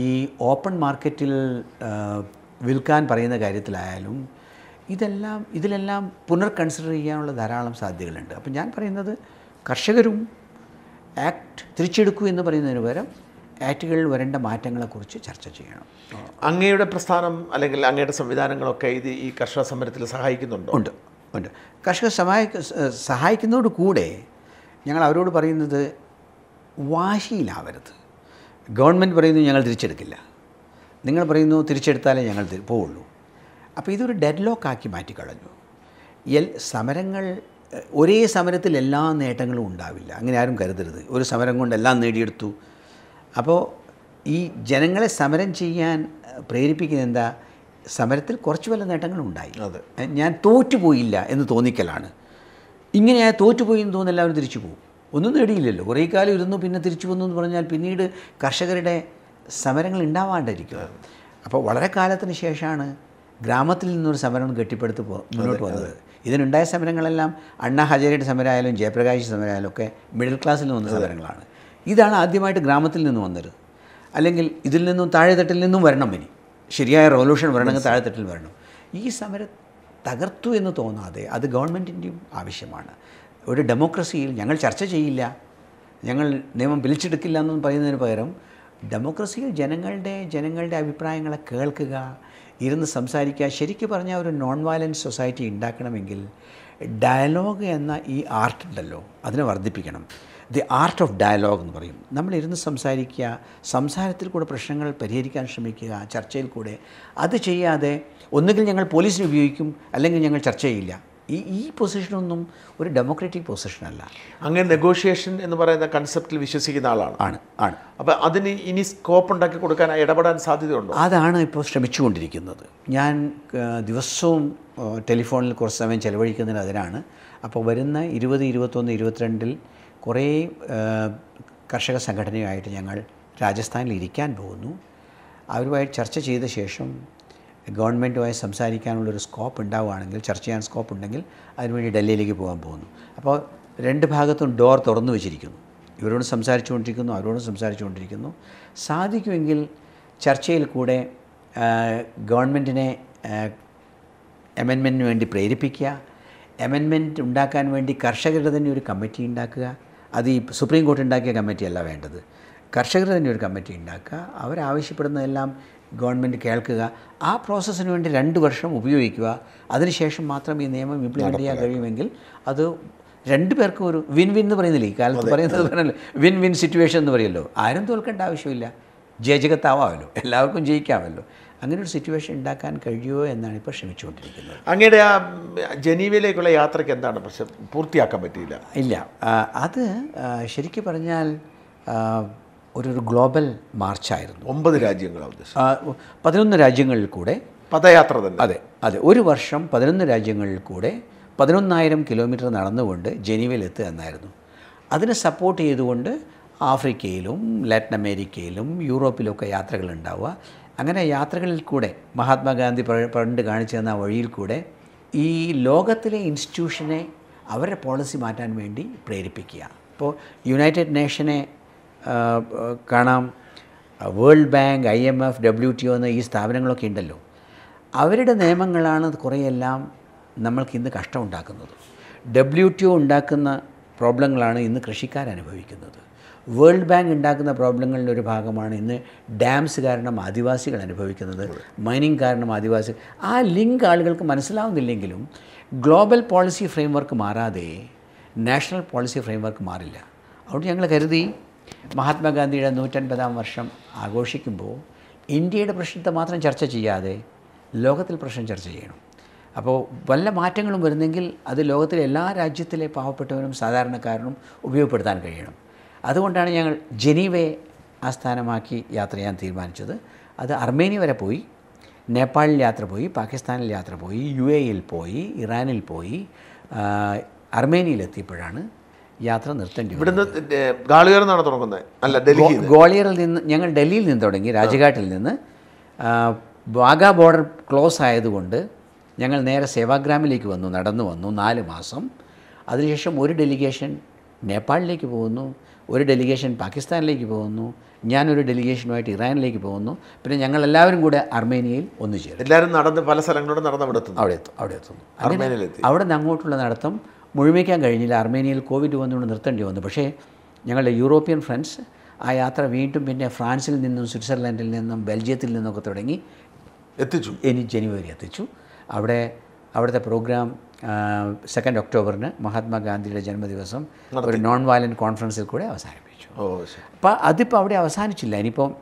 ഈ ഓപ്പൺ മാർക്കറ്റിൽ വിൽക്കാൻ പറയുന്ന കാര്യത്തിലായാലും ഇതെല്ലാം ഇതിലെല്ലാം പുനർ കൺസിഡർ ചെയ്യാനുള്ള ധാരാളം സാധ്യതകളുണ്ട് അപ്പം ഞാൻ പറയുന്നത് കർഷകരും ആക്ട് തിരിച്ചെടുക്കൂ എന്ന് പറയുന്നതിന് പകരം ആക്റ്റുകളിൽ വരേണ്ട മാറ്റങ്ങളെക്കുറിച്ച് ചർച്ച ചെയ്യണം അങ്ങയുടെ പ്രസ്ഥാനം അല്ലെങ്കിൽ അങ്ങയുടെ സംവിധാനങ്ങളൊക്കെ ഇത് ഈ കർഷക സമരത്തിൽ സഹായിക്കുന്നുണ്ടോ ഉണ്ട് ഉണ്ട് കർഷക സഹായിക്ക സഹായിക്കുന്നതോട് കൂടെ ഞങ്ങൾ അവരോട് പറയുന്നത് വാശിയിലാവരുത് ഗവൺമെൻറ് പറയുന്നു ഞങ്ങൾ തിരിച്ചെടുക്കില്ല നിങ്ങൾ പറയുന്നു തിരിച്ചെടുത്താലേ ഞങ്ങൾ പോവുള്ളൂ അപ്പോൾ ഇതൊരു ഡെഡ് ലോക്കാക്കി മാറ്റിക്കളഞ്ഞു എൽ സമരങ്ങൾ ഒരേ സമരത്തിൽ എല്ലാ നേട്ടങ്ങളും ഉണ്ടാവില്ല അങ്ങനെ ആരും കരുതരുത് ഒരു സമരം കൊണ്ട് എല്ലാം നേടിയെടുത്തു അപ്പോൾ ഈ ജനങ്ങളെ സമരം ചെയ്യാൻ പ്രേരിപ്പിക്കുന്ന എന്താ സമരത്തിൽ കുറച്ച് വല്ല നേട്ടങ്ങളുണ്ടായി ഉണ്ടായി ഞാൻ തോറ്റുപോയില്ല എന്ന് തോന്നിക്കലാണ് ഇങ്ങനെ തോറ്റുപോയി എന്ന് തോന്നുന്ന എല്ലാവരും തിരിച്ചു പോകും ഒന്നും നേടിയില്ലല്ലോ കുറേ കാലം ഇരുന്നു പിന്നെ തിരിച്ചു വന്നു എന്ന് പറഞ്ഞാൽ പിന്നീട് കർഷകരുടെ സമരങ്ങൾ ഉണ്ടാവാണ്ടിരിക്കും അപ്പോൾ വളരെ കാലത്തിന് ശേഷമാണ് ഗ്രാമത്തിൽ നിന്നൊരു സമരം കെട്ടിപ്പടുത്ത് മുന്നോട്ട് വന്നത് ഇതിനുണ്ടായ സമരങ്ങളെല്ലാം അണ്ണാ ഹജേരിയുടെ സമരമായാലും ജയപ്രകാശ് സമരമായാലും ഒക്കെ മിഡിൽ ക്ലാസ്സിൽ വന്ന സമരങ്ങളാണ് ഇതാണ് ആദ്യമായിട്ട് ഗ്രാമത്തിൽ നിന്ന് വന്നത് അല്ലെങ്കിൽ ഇതിൽ നിന്നും താഴെത്തട്ടിൽ നിന്നും വരണം ഇനി ശരിയായ റവല്യൂഷൻ വരണമെങ്കിൽ താഴെത്തട്ടിൽ വരണം ഈ സമരം തകർത്തു എന്ന് തോന്നാതെ അത് ഗവൺമെൻറ്റിൻ്റെയും ആവശ്യമാണ് ഒരു ഡെമോക്രസിയിൽ ഞങ്ങൾ ചർച്ച ചെയ്യില്ല ഞങ്ങൾ നിയമം വിളിച്ചെടുക്കില്ല എന്ന് പറയുന്നതിന് പകരം ഡെമോക്രസിയിൽ ജനങ്ങളുടെ ജനങ്ങളുടെ അഭിപ്രായങ്ങളെ കേൾക്കുക ഇരുന്ന് സംസാരിക്കുക ശരിക്കും പറഞ്ഞാൽ ഒരു നോൺ വയലൻസ് സൊസൈറ്റി ഉണ്ടാക്കണമെങ്കിൽ ഡയലോഗ് എന്ന ഈ ആർട്ട് ഉണ്ടല്ലോ അതിനെ വർദ്ധിപ്പിക്കണം ദി ആർട്ട് ഓഫ് ഡയലോഗ് എന്ന് പറയും നമ്മളിരുന്ന് സംസാരിക്കുക സംസാരത്തിൽ കൂടെ പ്രശ്നങ്ങൾ പരിഹരിക്കാൻ ശ്രമിക്കുക ചർച്ചയിൽ കൂടെ അത് ചെയ്യാതെ ഒന്നുകിൽ ഞങ്ങൾ പോലീസിനെ ഉപയോഗിക്കും അല്ലെങ്കിൽ ഞങ്ങൾ ചർച്ച ചെയ്യില്ല ഈ ഈ പൊസിഷനൊന്നും ഒരു ഡെമോക്രാറ്റിക് പൊസിഷനല്ല അങ്ങനെ നെഗോഷിയേഷൻ എന്ന് പറയുന്ന കൺസെപ്റ്റിൽ വിശ്വസിക്കുന്ന ആളാണ് ആണ് ആണ് അപ്പോൾ അതിന് ഇനി സ്കോപ്പ് ഉണ്ടാക്കി കൊടുക്കാൻ ഇടപെടാൻ സാധ്യതയുണ്ടോ അതാണ് ഇപ്പോൾ ശ്രമിച്ചുകൊണ്ടിരിക്കുന്നത് ഞാൻ ദിവസവും ടെലിഫോണിൽ കുറച്ച് സമയം ചെലവഴിക്കുന്നതിന് അതിനാണ് അപ്പോൾ വരുന്ന ഇരുപത് ഇരുപത്തൊന്ന് ഇരുപത്തിരണ്ടിൽ കുറേ കർഷക സംഘടനയുമായിട്ട് ഞങ്ങൾ രാജസ്ഥാനിൽ ഇരിക്കാൻ പോകുന്നു അവരുമായി ചർച്ച ചെയ്ത ശേഷം ഗവൺമെൻറ്റുമായി സംസാരിക്കാനുള്ളൊരു സ്കോപ്പ് ഉണ്ടാവുകയാണെങ്കിൽ ചർച്ച ചെയ്യാൻ സ്കോപ്പ് ഉണ്ടെങ്കിൽ അതിനുവേണ്ടി ഡൽഹിയിലേക്ക് പോകാൻ പോകുന്നു അപ്പോൾ രണ്ട് ഭാഗത്തും ഡോർ തുറന്നു വെച്ചിരിക്കുന്നു ഇവരോട് സംസാരിച്ചുകൊണ്ടിരിക്കുന്നു അവരോട് സംസാരിച്ചുകൊണ്ടിരിക്കുന്നു സാധിക്കുമെങ്കിൽ ചർച്ചയിൽ കൂടെ ഗവൺമെൻറ്റിനെ എമെൻമെൻറ്റിന് വേണ്ടി പ്രേരിപ്പിക്കുക എമെൻമെൻറ്റ് ഉണ്ടാക്കാൻ വേണ്ടി കർഷകരുടെ തന്നെ ഒരു കമ്മിറ്റി ഉണ്ടാക്കുക അത് ഈ സുപ്രീം കോർട്ട് ഉണ്ടാക്കിയ കമ്മിറ്റിയല്ല വേണ്ടത് കർഷകർ തന്നെ ഒരു കമ്മിറ്റി ഉണ്ടാക്കുക അവരാവശ്യപ്പെടുന്നതെല്ലാം ഗവൺമെൻറ് കേൾക്കുക ആ പ്രോസസ്സിന് വേണ്ടി രണ്ട് വർഷം ഉപയോഗിക്കുക അതിനുശേഷം മാത്രം ഈ നിയമം ഇംപ്ലിമെൻ്റ് ചെയ്യാൻ കഴിയുമെങ്കിൽ അത് രണ്ടു പേർക്കും ഒരു വിൻ വിൻ എന്ന് പറയുന്നില്ല ഈ കാലത്ത് പറയുന്നത് പറഞ്ഞല്ലോ വിൻ വിൻ സിറ്റുവേഷൻ എന്ന് പറയുമല്ലോ ആരും തോൽക്കേണ്ട ആവശ്യമില്ല ജയജകത്താവാമല്ലോ എല്ലാവർക്കും ജയിക്കാമല്ലോ അങ്ങനെ ഒരു സിറ്റുവേഷൻ ഉണ്ടാക്കാൻ കഴിയുമോ എന്നാണ് ഇപ്പോൾ ശ്രമിച്ചുകൊണ്ടിരിക്കുന്നത് അങ്ങയുടെ ആ ജനീവയിലേക്കുള്ള യാത്രയ്ക്ക് എന്താണ് പ്രശ്നം പൂർത്തിയാക്കാൻ പറ്റിയില്ല ഇല്ല അത് ശരിക്കു പറഞ്ഞാൽ ഒരു ഒരു ഗ്ലോബൽ മാർച്ചായിരുന്നു ഒമ്പത് രാജ്യങ്ങളാണ് പതിനൊന്ന് രാജ്യങ്ങളിൽ കൂടെ പദയാത്ര തന്നെ അതെ അതെ ഒരു വർഷം പതിനൊന്ന് രാജ്യങ്ങളിൽ കൂടെ പതിനൊന്നായിരം കിലോമീറ്റർ നടന്നുകൊണ്ട് ജനീവയിലെത്തുക എന്നായിരുന്നു അതിനെ സപ്പോർട്ട് ചെയ്തുകൊണ്ട് ആഫ്രിക്കയിലും ലാറ്റിൻ അമേരിക്കയിലും യൂറോപ്പിലൊക്കെ യാത്രകളുണ്ടാവുക അങ്ങനെ യാത്രകളിൽ കൂടെ മഹാത്മാഗാന്ധി പണ്ട് കാണിച്ചു തന്ന വഴിയിൽ കൂടെ ഈ ലോകത്തിലെ ഇൻസ്റ്റിറ്റ്യൂഷനെ അവരുടെ പോളിസി മാറ്റാൻ വേണ്ടി പ്രേരിപ്പിക്കുക ഇപ്പോൾ യുണൈറ്റഡ് നേഷനെ കാണാം world bank I M F W T O എന്ന ഈ സ്ഥാപനങ്ങളൊക്കെ ഉണ്ടല്ലോ അവരുടെ നിയമങ്ങളാണ് കുറേയെല്ലാം നമ്മൾക്ക് ഇന്ന് കഷ്ടമുണ്ടാക്കുന്നത് ഡബ്ല്യു ടി ഒ ഉണ്ടാക്കുന്ന പ്രോബ്ലങ്ങളാണ് ഇന്ന് കൃഷിക്കാരനുഭവിക്കുന്നത് വേൾഡ് ബാങ്ക് ഉണ്ടാക്കുന്ന പ്രോബ്ലങ്ങളുടെ ഒരു ഭാഗമാണ് ഇന്ന് ഡാംസ് കാരണം ആദിവാസികൾ അനുഭവിക്കുന്നത് മൈനിങ് കാരണം ആദിവാസി ആ ലിങ്ക് ആളുകൾക്ക് മനസ്സിലാവുന്നില്ലെങ്കിലും ഗ്ലോബൽ പോളിസി ഫ്രെയിംവർക്ക് മാറാതെ നാഷണൽ പോളിസി ഫ്രെയിംവർക്ക് മാറില്ല അതുകൊണ്ട് ഞങ്ങൾ കരുതി മഹാത്മാഗാന്ധിയുടെ നൂറ്റൻപതാം വർഷം ആഘോഷിക്കുമ്പോൾ ഇന്ത്യയുടെ പ്രശ്നത്തെ മാത്രം ചർച്ച ചെയ്യാതെ ലോകത്തിൽ പ്രശ്നം ചർച്ച ചെയ്യണം അപ്പോൾ വല്ല മാറ്റങ്ങളും വരുന്നെങ്കിൽ അത് ലോകത്തിലെ എല്ലാ രാജ്യത്തിലെ പാവപ്പെട്ടവരും സാധാരണക്കാരനും ഉപയോഗപ്പെടുത്താൻ കഴിയണം അതുകൊണ്ടാണ് ഞങ്ങൾ ജനീവയെ ആസ്ഥാനമാക്കി യാത്ര ചെയ്യാൻ തീരുമാനിച്ചത് അത് അർമേനിയ വരെ പോയി നേപ്പാളിൽ യാത്ര പോയി പാകിസ്ഥാനിൽ യാത്ര പോയി യു എയിൽ പോയി ഇറാനിൽ പോയി അർമേനിയയിലെത്തിയപ്പോഴാണ് യാത്ര നിർത്തേണ്ടി ഇവിടുന്ന് ഗാളിയറിൽ എന്നാണ് തുടങ്ങുന്നത് അല്ല ഡൽഹി ഗ്വാളിയറിൽ നിന്ന് ഞങ്ങൾ ഡൽഹിയിൽ നിന്ന് തുടങ്ങി രാജഘാട്ടിൽ നിന്ന് വാഗ ബോർഡർ ക്ലോസ് ആയതുകൊണ്ട് ഞങ്ങൾ നേരെ സേവാഗ്രാമിലേക്ക് വന്നു നടന്നു വന്നു നാല് മാസം അതിനുശേഷം ഒരു ഡെലിഗേഷൻ നേപ്പാളിലേക്ക് പോകുന്നു ഒരു ഡെലിഗേഷൻ പാകിസ്ഥാനിലേക്ക് പോകുന്നു ഞാനൊരു ഡെലിഗേഷനുമായിട്ട് ഇറാനിലേക്ക് പോകുന്നു പിന്നെ ഞങ്ങൾ എല്ലാവരും കൂടെ അർമേനിയയിൽ ഒന്നു ചേരും എല്ലാവരും നടന്ന് പല സ്ഥലങ്ങളോട് നടന്ന് അവിടെ എത്തും അവിടെ എത്തും അവിടെ എത്തുന്നു അവിടെ നിന്ന് അങ്ങോട്ടുള്ള നടത്തം മുഴുമിക്കാൻ കഴിഞ്ഞില്ല അർമേനിയയിൽ കോവിഡ് വന്നുകൊണ്ട് നിർത്തേണ്ടി വന്നു പക്ഷേ ഞങ്ങളുടെ യൂറോപ്യൻ ഫ്രണ്ട്സ് ആ യാത്ര വീണ്ടും പിന്നെ ഫ്രാൻസിൽ നിന്നും സ്വിറ്റ്സർലൻഡിൽ നിന്നും ബെൽജിയത്തിൽ നിന്നൊക്കെ തുടങ്ങി എത്തിച്ചു ഇനി ജനുവരി എത്തിച്ചു അവിടെ അവിടുത്തെ പ്രോഗ്രാം സെക്കൻഡ് ഒക്ടോബറിന് മഹാത്മാഗാന്ധിയുടെ ജന്മദിവസം ഒരു നോൺ വയലൻറ്റ് കോൺഫറൻസിൽ കൂടെ അവസാനിപ്പിച്ചു അപ്പോൾ അതിപ്പോൾ അവിടെ അവസാനിച്ചില്ല ഇനിയിപ്പം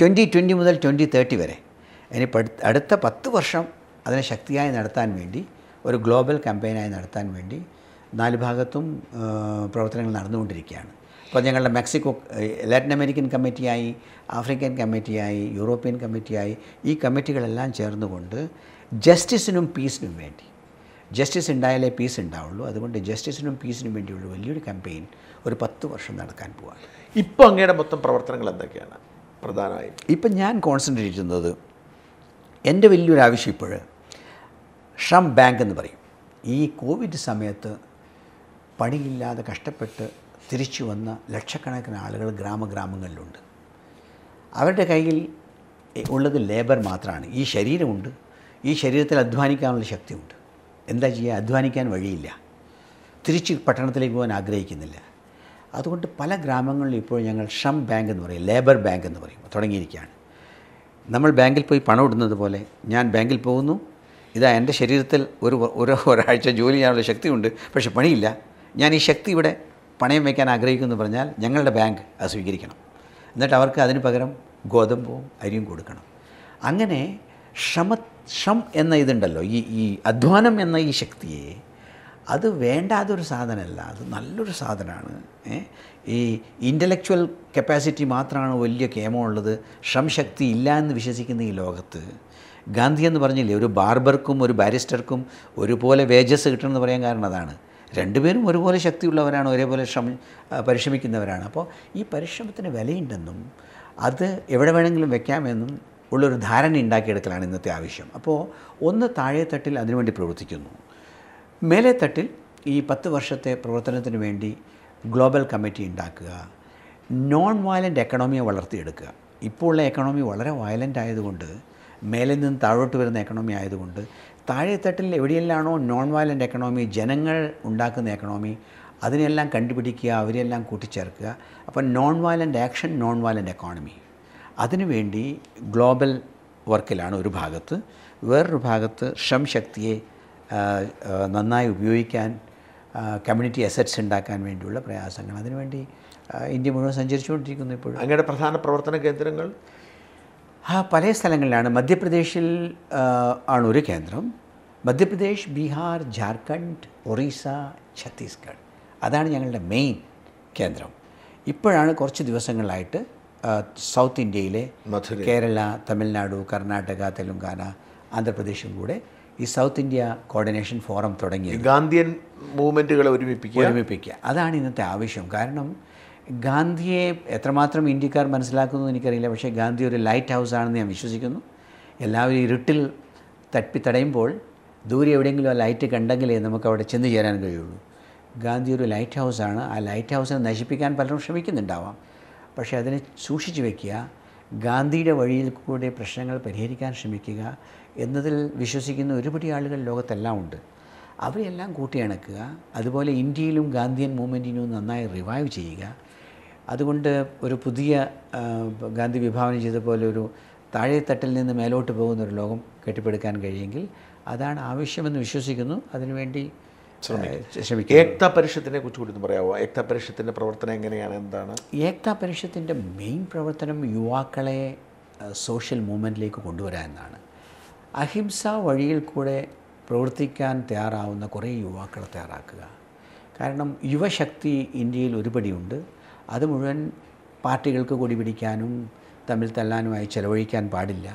ട്വൻ്റി ട്വൻ്റി മുതൽ ട്വൻ്റി തേർട്ടി വരെ ഇനിയിപ്പോൾ അടുത്ത പത്ത് വർഷം അതിനെ ശക്തിയായി നടത്താൻ വേണ്ടി ഒരു ഗ്ലോബൽ ക്യാമ്പയിനായി നടത്താൻ വേണ്ടി നാല് ഭാഗത്തും പ്രവർത്തനങ്ങൾ നടന്നുകൊണ്ടിരിക്കുകയാണ് അപ്പോൾ ഞങ്ങളുടെ മെക്സിക്കോ ലാറ്റിൻ അമേരിക്കൻ കമ്മിറ്റിയായി ആഫ്രിക്കൻ കമ്മിറ്റിയായി യൂറോപ്യൻ കമ്മിറ്റിയായി ഈ കമ്മിറ്റികളെല്ലാം ചേർന്നുകൊണ്ട് ജസ്റ്റിസിനും പീസിനും വേണ്ടി ജസ്റ്റിസ് ഉണ്ടായാലേ പീസ് ഉണ്ടാവുള്ളൂ അതുകൊണ്ട് ജസ്റ്റിസിനും പീസിനും വേണ്ടിയുള്ള വലിയൊരു ക്യാമ്പയിൻ ഒരു പത്ത് വർഷം നടക്കാൻ പോവാണ് ഇപ്പോൾ അങ്ങയുടെ മൊത്തം പ്രവർത്തനങ്ങൾ എന്തൊക്കെയാണ് പ്രധാനമായും ഇപ്പം ഞാൻ കോൺസെൻട്രേറ്റ് ചെയ്യുന്നത് എൻ്റെ വലിയൊരു ആവശ്യം ഇപ്പോൾ ഷ്രം ബാങ്ക് എന്ന് പറയും ഈ കോവിഡ് സമയത്ത് പണിയില്ലാതെ കഷ്ടപ്പെട്ട് തിരിച്ചു വന്ന ലക്ഷക്കണക്കിന് ആളുകൾ ഗ്രാമഗ്രാമങ്ങളിലുണ്ട് അവരുടെ കയ്യിൽ ഉള്ളത് ലേബർ മാത്രമാണ് ഈ ശരീരമുണ്ട് ഈ ശരീരത്തിൽ അധ്വാനിക്കാനുള്ള ശക്തിയുണ്ട് എന്താ ചെയ്യുക അധ്വാനിക്കാൻ വഴിയില്ല തിരിച്ച് പട്ടണത്തിലേക്ക് പോകാൻ ആഗ്രഹിക്കുന്നില്ല അതുകൊണ്ട് പല ഗ്രാമങ്ങളിലും ഇപ്പോൾ ഞങ്ങൾ ഷം ബാങ്ക് എന്ന് പറയും ലേബർ ബാങ്ക് എന്ന് പറയും തുടങ്ങിയിരിക്കുകയാണ് നമ്മൾ ബാങ്കിൽ പോയി പണം ഇടുന്നത് പോലെ ഞാൻ ബാങ്കിൽ പോകുന്നു ഇതാ എൻ്റെ ശരീരത്തിൽ ഒരു ഒരു ഒരാഴ്ച ജോലി ചെയ്യാനുള്ള ശക്തിയുണ്ട് പക്ഷെ പണിയില്ല ഞാൻ ഈ ശക്തി ഇവിടെ പണയം വയ്ക്കാൻ ആഗ്രഹിക്കുന്നു പറഞ്ഞാൽ ഞങ്ങളുടെ ബാങ്ക് അത് സ്വീകരിക്കണം എന്നിട്ട് അവർക്ക് അതിന് പകരം ഗോതമ്പും അരിയും കൊടുക്കണം അങ്ങനെ ഷമ ഷം എന്ന ഇതുണ്ടല്ലോ ഈ ഈ അധ്വാനം എന്ന ഈ ശക്തിയെ അത് വേണ്ടാതൊരു സാധനമല്ല അത് നല്ലൊരു സാധനമാണ് ഈ ഇൻ്റലക്ച്വൽ കപ്പാസിറ്റി മാത്രമാണ് വലിയ കേമുള്ളത് ഉള്ളത് ശക്തി ഇല്ല എന്ന് വിശ്വസിക്കുന്ന ഈ ലോകത്ത് ഗാന്ധി എന്ന് പറഞ്ഞില്ലേ ഒരു ബാർബർക്കും ഒരു ബാരിസ്റ്റർക്കും ഒരുപോലെ വേജസ് കിട്ടണമെന്ന് പറയാൻ കാരണം അതാണ് രണ്ടുപേരും ഒരുപോലെ ശക്തിയുള്ളവരാണ് ഒരേപോലെ ശ്രമ പരിശ്രമിക്കുന്നവരാണ് അപ്പോൾ ഈ പരിശ്രമത്തിന് വിലയുണ്ടെന്നും അത് എവിടെ വേണമെങ്കിലും വെക്കാമെന്നും ഉള്ളൊരു ധാരണ ഉണ്ടാക്കിയെടുക്കലാണ് ഇന്നത്തെ ആവശ്യം അപ്പോൾ ഒന്ന് താഴെ തട്ടിൽ അതിനുവേണ്ടി പ്രവർത്തിക്കുന്നു മേലെ തട്ടിൽ ഈ പത്ത് വർഷത്തെ പ്രവർത്തനത്തിന് വേണ്ടി ഗ്ലോബൽ കമ്മിറ്റി ഉണ്ടാക്കുക നോൺ വയലൻ്റ് എക്കണോമിയെ വളർത്തിയെടുക്കുക ഇപ്പോൾ ഉള്ള എക്കണോമി വളരെ വയലൻ്റ് ആയതുകൊണ്ട് മേലെ നിന്ന് താഴോട്ട് വരുന്ന എക്കണോമി ആയതുകൊണ്ട് താഴെത്തട്ടിൽ എവിടെയെല്ലാണോ നോൺ വയലൻ്റ് എക്കണോമി ജനങ്ങൾ ഉണ്ടാക്കുന്ന എക്കണോമി അതിനെല്ലാം കണ്ടുപിടിക്കുക അവരെല്ലാം കൂട്ടിച്ചേർക്കുക അപ്പോൾ non violent action non violent economy അതിനുവേണ്ടി ഗ്ലോബൽ വർക്കിലാണ് ഒരു ഭാഗത്ത് വേറൊരു ഭാഗത്ത് ശ്രം ശക്തിയെ നന്നായി ഉപയോഗിക്കാൻ കമ്മ്യൂണിറ്റി അസറ്റ്സ് ഉണ്ടാക്കാൻ വേണ്ടിയുള്ള പ്രയാസങ്ങൾ അതിനുവേണ്ടി ഇന്ത്യ മുഴുവൻ സഞ്ചരിച്ചുകൊണ്ടിരിക്കുന്നു ഇപ്പോഴും അങ്ങയുടെ പ്രധാന പ്രവർത്തന കേന്ദ്രങ്ങൾ ആ പല സ്ഥലങ്ങളിലാണ് മധ്യപ്രദേശിൽ ആണ് ഒരു കേന്ദ്രം മധ്യപ്രദേശ് ബീഹാർ ജാർഖണ്ഡ് ഒറീസ ഛത്തീസ്ഗഡ് അതാണ് ഞങ്ങളുടെ മെയിൻ കേന്ദ്രം ഇപ്പോഴാണ് കുറച്ച് ദിവസങ്ങളിലായിട്ട് സൗത്ത് ഇന്ത്യയിലെ കേരള തമിഴ്നാടു കർണാടക തെലുങ്കാന ആന്ധ്രാപ്രദേശും കൂടെ ഈ സൗത്ത് ഇന്ത്യ കോർഡിനേഷൻ ഫോറം തുടങ്ങി ഗാന്ധിയൻ മൂവ്മെൻറ്റുകളെ ഒരുമിപ്പിക്കുക ഒരുമിപ്പിക്കുക അതാണ് ഇന്നത്തെ ആവശ്യം കാരണം ഗാന്ധിയെ എത്രമാത്രം ഇന്ത്യക്കാർ മനസ്സിലാക്കുന്നു എനിക്കറിയില്ല പക്ഷേ ഗാന്ധി ഒരു ലൈറ്റ് ഹൗസ് ആണെന്ന് ഞാൻ വിശ്വസിക്കുന്നു എല്ലാവരും ഇരുട്ടിൽ തട്ടി തടയുമ്പോൾ ദൂരെ എവിടെയെങ്കിലും ആ ലൈറ്റ് കണ്ടെങ്കിലേ നമുക്ക് അവിടെ ചെന്ന് ചേരാൻ കഴിയുള്ളൂ ഗാന്ധി ഒരു ലൈറ്റ് ഹൗസാണ് ആ ലൈറ്റ് ഹൗസിനെ നശിപ്പിക്കാൻ പലരും ശ്രമിക്കുന്നുണ്ടാവാം പക്ഷേ അതിനെ സൂക്ഷിച്ചു വയ്ക്കുക ഗാന്ധിയുടെ വഴിയിൽ കൂടെ പ്രശ്നങ്ങൾ പരിഹരിക്കാൻ ശ്രമിക്കുക എന്നതിൽ വിശ്വസിക്കുന്ന ഒരുപടി ആളുകൾ ലോകത്തെല്ലാം ഉണ്ട് അവരെല്ലാം കൂട്ടിയിണക്കുക അതുപോലെ ഇന്ത്യയിലും ഗാന്ധിയൻ മൂവ്മെൻറ്റിനും നന്നായി റിവൈവ് ചെയ്യുക അതുകൊണ്ട് ഒരു പുതിയ ഗാന്ധി വിഭാവനം ചെയ്ത പോലെ ഒരു താഴെത്തട്ടിൽ നിന്ന് മേലോട്ട് പോകുന്ന ഒരു ലോകം കെട്ടിപ്പടുക്കാൻ കഴിയുമെങ്കിൽ അതാണ് ആവശ്യമെന്ന് വിശ്വസിക്കുന്നു അതിനുവേണ്ടി ശ്രമിക്കുക ഏക്താ പരിഷത്തിനെ കുറിച്ച് കൂടി പറയാമോ ഏക്താ പരിഷത്തിൻ്റെ പ്രവർത്തനം എങ്ങനെയാണ് എന്താണ് ഏക്താ പരിഷത്തിൻ്റെ മെയിൻ പ്രവർത്തനം യുവാക്കളെ സോഷ്യൽ മൂവ്മെൻറ്റിലേക്ക് കൊണ്ടുവരാൻ എന്നാണ് അഹിംസ വഴിയിൽ കൂടെ പ്രവർത്തിക്കാൻ തയ്യാറാവുന്ന കുറേ യുവാക്കളെ തയ്യാറാക്കുക കാരണം യുവശക്തി ഇന്ത്യയിൽ ഒരുപടിയുണ്ട് അത് മുഴുവൻ പാർട്ടികൾക്ക് കൊടി പിടിക്കാനും തമ്മിൽ തല്ലാനുമായി ചെലവഴിക്കാൻ പാടില്ല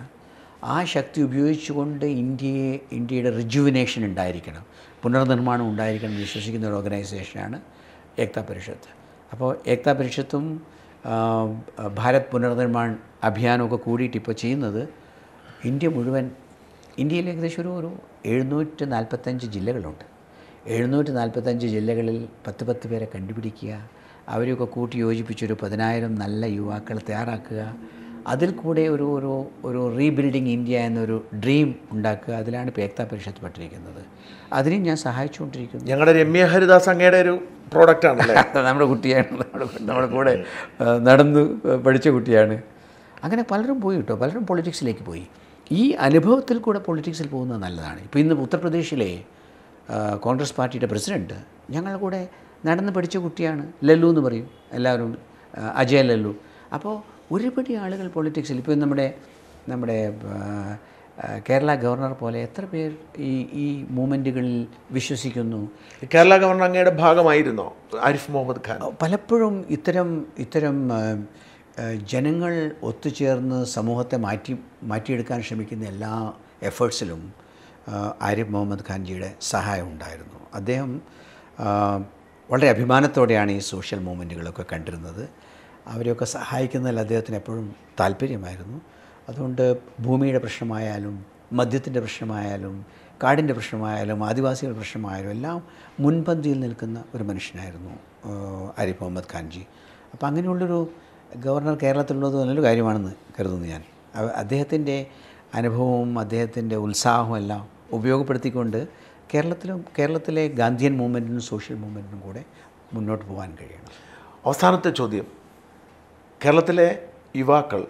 ആ ശക്തി ഉപയോഗിച്ചുകൊണ്ട് ഇന്ത്യയെ ഇന്ത്യയുടെ റിജുവിനേഷൻ ഉണ്ടായിരിക്കണം പുനർനിർമ്മാണം ഉണ്ടായിരിക്കണം എന്ന് വിശ്വസിക്കുന്ന ഒരു ഓർഗനൈസേഷനാണ് ഏക്താ പരിഷത്ത് അപ്പോൾ ഏക്താ പരിഷത്തും ഭാരത് പുനർനിർമ്മാൺ അഭിയാനമൊക്കെ കൂടിയിട്ട് ഇപ്പോൾ ചെയ്യുന്നത് ഇന്ത്യ മുഴുവൻ ഇന്ത്യയിൽ ഏകദേശം ഒരു ഒരു എഴുന്നൂറ്റി നാൽപ്പത്തഞ്ച് ജില്ലകളുണ്ട് എഴുന്നൂറ്റി നാൽപ്പത്തഞ്ച് ജില്ലകളിൽ പത്ത് പത്ത് പേരെ കണ്ടുപിടിക്കുക അവരെയൊക്കെ കൂട്ടി യോജിപ്പിച്ചൊരു പതിനായിരം നല്ല യുവാക്കളെ തയ്യാറാക്കുക അതിൽ കൂടെ ഒരു ഒരു ഒരു റീബിൽഡിങ് ഇന്ത്യ എന്നൊരു ഡ്രീം ഉണ്ടാക്കുക അതിലാണ് ഇപ്പോൾ ഏക്താ പരിഷത്ത് പെട്ടിരിക്കുന്നത് അതിനെയും ഞാൻ സഹായിച്ചുകൊണ്ടിരിക്കുന്നു ഞങ്ങളുടെ രമ്യ ഹരിദാസ് അങ്ങയുടെ ഒരു പ്രോഡക്റ്റാണ് നമ്മുടെ കുട്ടിയാണ് നമ്മുടെ കൂടെ നടന്ന് പഠിച്ച കുട്ടിയാണ് അങ്ങനെ പലരും പോയി കേട്ടോ പലരും പൊളിറ്റിക്സിലേക്ക് പോയി ഈ അനുഭവത്തിൽ കൂടെ പൊളിറ്റിക്സിൽ പോകുന്നത് നല്ലതാണ് ഇപ്പോൾ ഇന്ന് ഉത്തർപ്രദേശിലെ കോൺഗ്രസ് പാർട്ടിയുടെ പ്രസിഡൻറ്റ് ഞങ്ങളുടെ കൂടെ നടന്ന് പഠിച്ച കുട്ടിയാണ് ലല്ലു എന്ന് പറയും എല്ലാവരും അജയ് ലല്ലു അപ്പോൾ ഒരുപടി ആളുകൾ പൊളിറ്റിക്സിൽ ഇപ്പോൾ നമ്മുടെ നമ്മുടെ കേരള ഗവർണർ പോലെ എത്ര പേർ ഈ ഈ മൂവ്മെൻറ്റുകളിൽ വിശ്വസിക്കുന്നു കേരള ഗവർണർ അങ്ങയുടെ ഭാഗമായിരുന്നോ ആരിഫ് മുഹമ്മദ് ഖാൻ പലപ്പോഴും ഇത്തരം ഇത്തരം ജനങ്ങൾ ഒത്തുചേർന്ന് സമൂഹത്തെ മാറ്റി മാറ്റിയെടുക്കാൻ ശ്രമിക്കുന്ന എല്ലാ എഫേർട്സിലും ആരിഫ് മുഹമ്മദ് ഖാൻജിയുടെ സഹായം ഉണ്ടായിരുന്നു അദ്ദേഹം വളരെ അഭിമാനത്തോടെയാണ് ഈ സോഷ്യൽ മൂവ്മെൻറ്റുകളൊക്കെ കണ്ടിരുന്നത് അവരെയൊക്കെ സഹായിക്കുന്നതിൽ അദ്ദേഹത്തിന് എപ്പോഴും താല്പര്യമായിരുന്നു അതുകൊണ്ട് ഭൂമിയുടെ പ്രശ്നമായാലും മദ്യത്തിൻ്റെ പ്രശ്നമായാലും കാടിൻ്റെ പ്രശ്നമായാലും ആദിവാസികളുടെ പ്രശ്നമായാലും എല്ലാം മുൻപന്തിയിൽ നിൽക്കുന്ന ഒരു മനുഷ്യനായിരുന്നു അരിഫ് മുഹമ്മദ് ഖാൻജി അപ്പോൾ അങ്ങനെയുള്ളൊരു ഗവർണർ കേരളത്തിലുള്ളത് നല്ലൊരു കാര്യമാണെന്ന് കരുതുന്നു ഞാൻ അദ്ദേഹത്തിൻ്റെ അനുഭവവും അദ്ദേഹത്തിൻ്റെ ഉത്സാഹവും എല്ലാം ഉപയോഗപ്പെടുത്തിക്കൊണ്ട് കേരളത്തിലും കേരളത്തിലെ ഗാന്ധിയൻ മൂവ്മെൻറ്റിനും സോഷ്യൽ മൂവ്മെൻറ്റിനും കൂടെ മുന്നോട്ട് പോകാൻ കഴിയണം അവസാനത്തെ ചോദ്യം കേരളത്തിലെ യുവാക്കൾ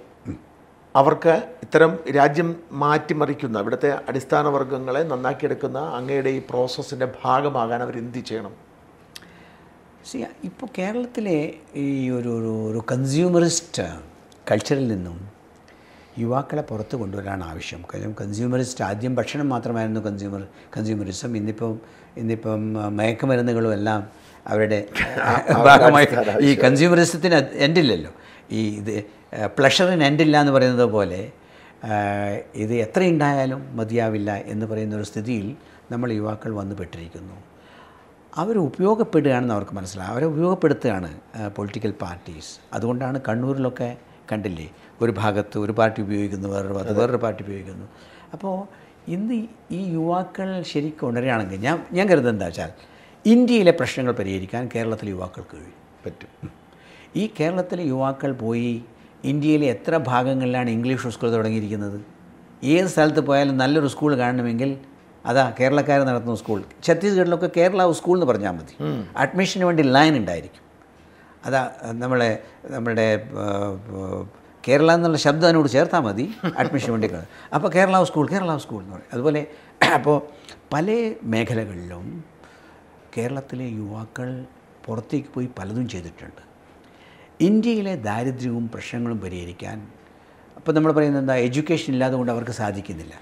അവർക്ക് ഇത്തരം രാജ്യം മാറ്റിമറിക്കുന്ന ഇവിടുത്തെ അടിസ്ഥാന വർഗങ്ങളെ നന്നാക്കിയെടുക്കുന്ന അങ്ങയുടെ ഈ പ്രോസസ്സിൻ്റെ ഭാഗമാകാൻ അവർ എന്ത് ചെയ്യണം സി ഇപ്പോൾ കേരളത്തിലെ ഈ ഒരു ഒരു ഒരു കൺസ്യൂമറിസ്റ്റ് കൾച്ചറിൽ നിന്നും യുവാക്കളെ പുറത്ത് കൊണ്ടുവരാൻ ആവശ്യം കാര്യം കൺസ്യൂമറിസ്റ്റ് ആദ്യം ഭക്ഷണം മാത്രമായിരുന്നു കൺസ്യൂമർ കൺസ്യൂമറിസം ഇന്നിപ്പം ഇന്നിപ്പം മയക്കുമരുന്നുകളും എല്ലാം അവരുടെ ഭാഗമായി ഈ കൺസ്യൂമറിസത്തിന് എൻഡില്ലല്ലോ ഈ ഇത് പ്ലഷറിന് എൻഡില്ല എന്ന് പറയുന്നത് പോലെ ഇത് എത്രയുണ്ടായാലും മതിയാവില്ല എന്ന് പറയുന്ന ഒരു സ്ഥിതിയിൽ നമ്മൾ യുവാക്കൾ വന്നുപെട്ടിരിക്കുന്നു അവർ ഉപയോഗപ്പെടുകയാണെന്ന് അവർക്ക് മനസ്സിലാവും അവരെ ഉപയോഗപ്പെടുത്തുകയാണ് പൊളിറ്റിക്കൽ പാർട്ടീസ് അതുകൊണ്ടാണ് കണ്ണൂരിലൊക്കെ കണ്ടില്ലേ ഒരു ഭാഗത്ത് ഒരു പാർട്ടി ഉപയോഗിക്കുന്നു വേറൊരു ഭാഗത്ത് വേറൊരു പാർട്ടി ഉപയോഗിക്കുന്നു അപ്പോൾ ഇന്ന് ഈ യുവാക്കൾ ശരിക്കും ഉണരുകയാണെങ്കിൽ ഞാൻ ഞാൻ കരുതെന്താ വെച്ചാൽ ഇന്ത്യയിലെ പ്രശ്നങ്ങൾ പരിഹരിക്കാൻ കേരളത്തിലെ യുവാക്കൾക്ക് പറ്റും ഈ കേരളത്തിലെ യുവാക്കൾ പോയി ഇന്ത്യയിലെ എത്ര ഭാഗങ്ങളിലാണ് ഇംഗ്ലീഷ് സ്കൂൾ തുടങ്ങിയിരിക്കുന്നത് ഏത് സ്ഥലത്ത് പോയാലും നല്ലൊരു സ്കൂൾ കാണണമെങ്കിൽ അതാ കേരളക്കാർ നടത്തുന്ന സ്കൂൾ ഛത്തീസ്ഗഡിലൊക്കെ കേരള സ്കൂൾ എന്ന് പറഞ്ഞാൽ മതി അഡ്മിഷന് വേണ്ടി ലൈൻ ഉണ്ടായിരിക്കും അതാ നമ്മളെ നമ്മുടെ കേരള എന്നുള്ള ശബ്ദം അതിനോട് ചേർത്താൽ മതി അഡ്മിഷൻ വേണ്ടി അപ്പോൾ കേരള സ്കൂൾ കേരള സ്കൂൾ എന്ന് പറയും അതുപോലെ അപ്പോൾ പല മേഖലകളിലും കേരളത്തിലെ യുവാക്കൾ പുറത്തേക്ക് പോയി പലതും ചെയ്തിട്ടുണ്ട് ഇന്ത്യയിലെ ദാരിദ്ര്യവും പ്രശ്നങ്ങളും പരിഹരിക്കാൻ അപ്പോൾ നമ്മൾ പറയുന്നത് എന്താ എഡ്യൂക്കേഷൻ ഇല്ലാതെ കൊണ്ട് അവർക്ക് സാധിക്കുന്നില്ല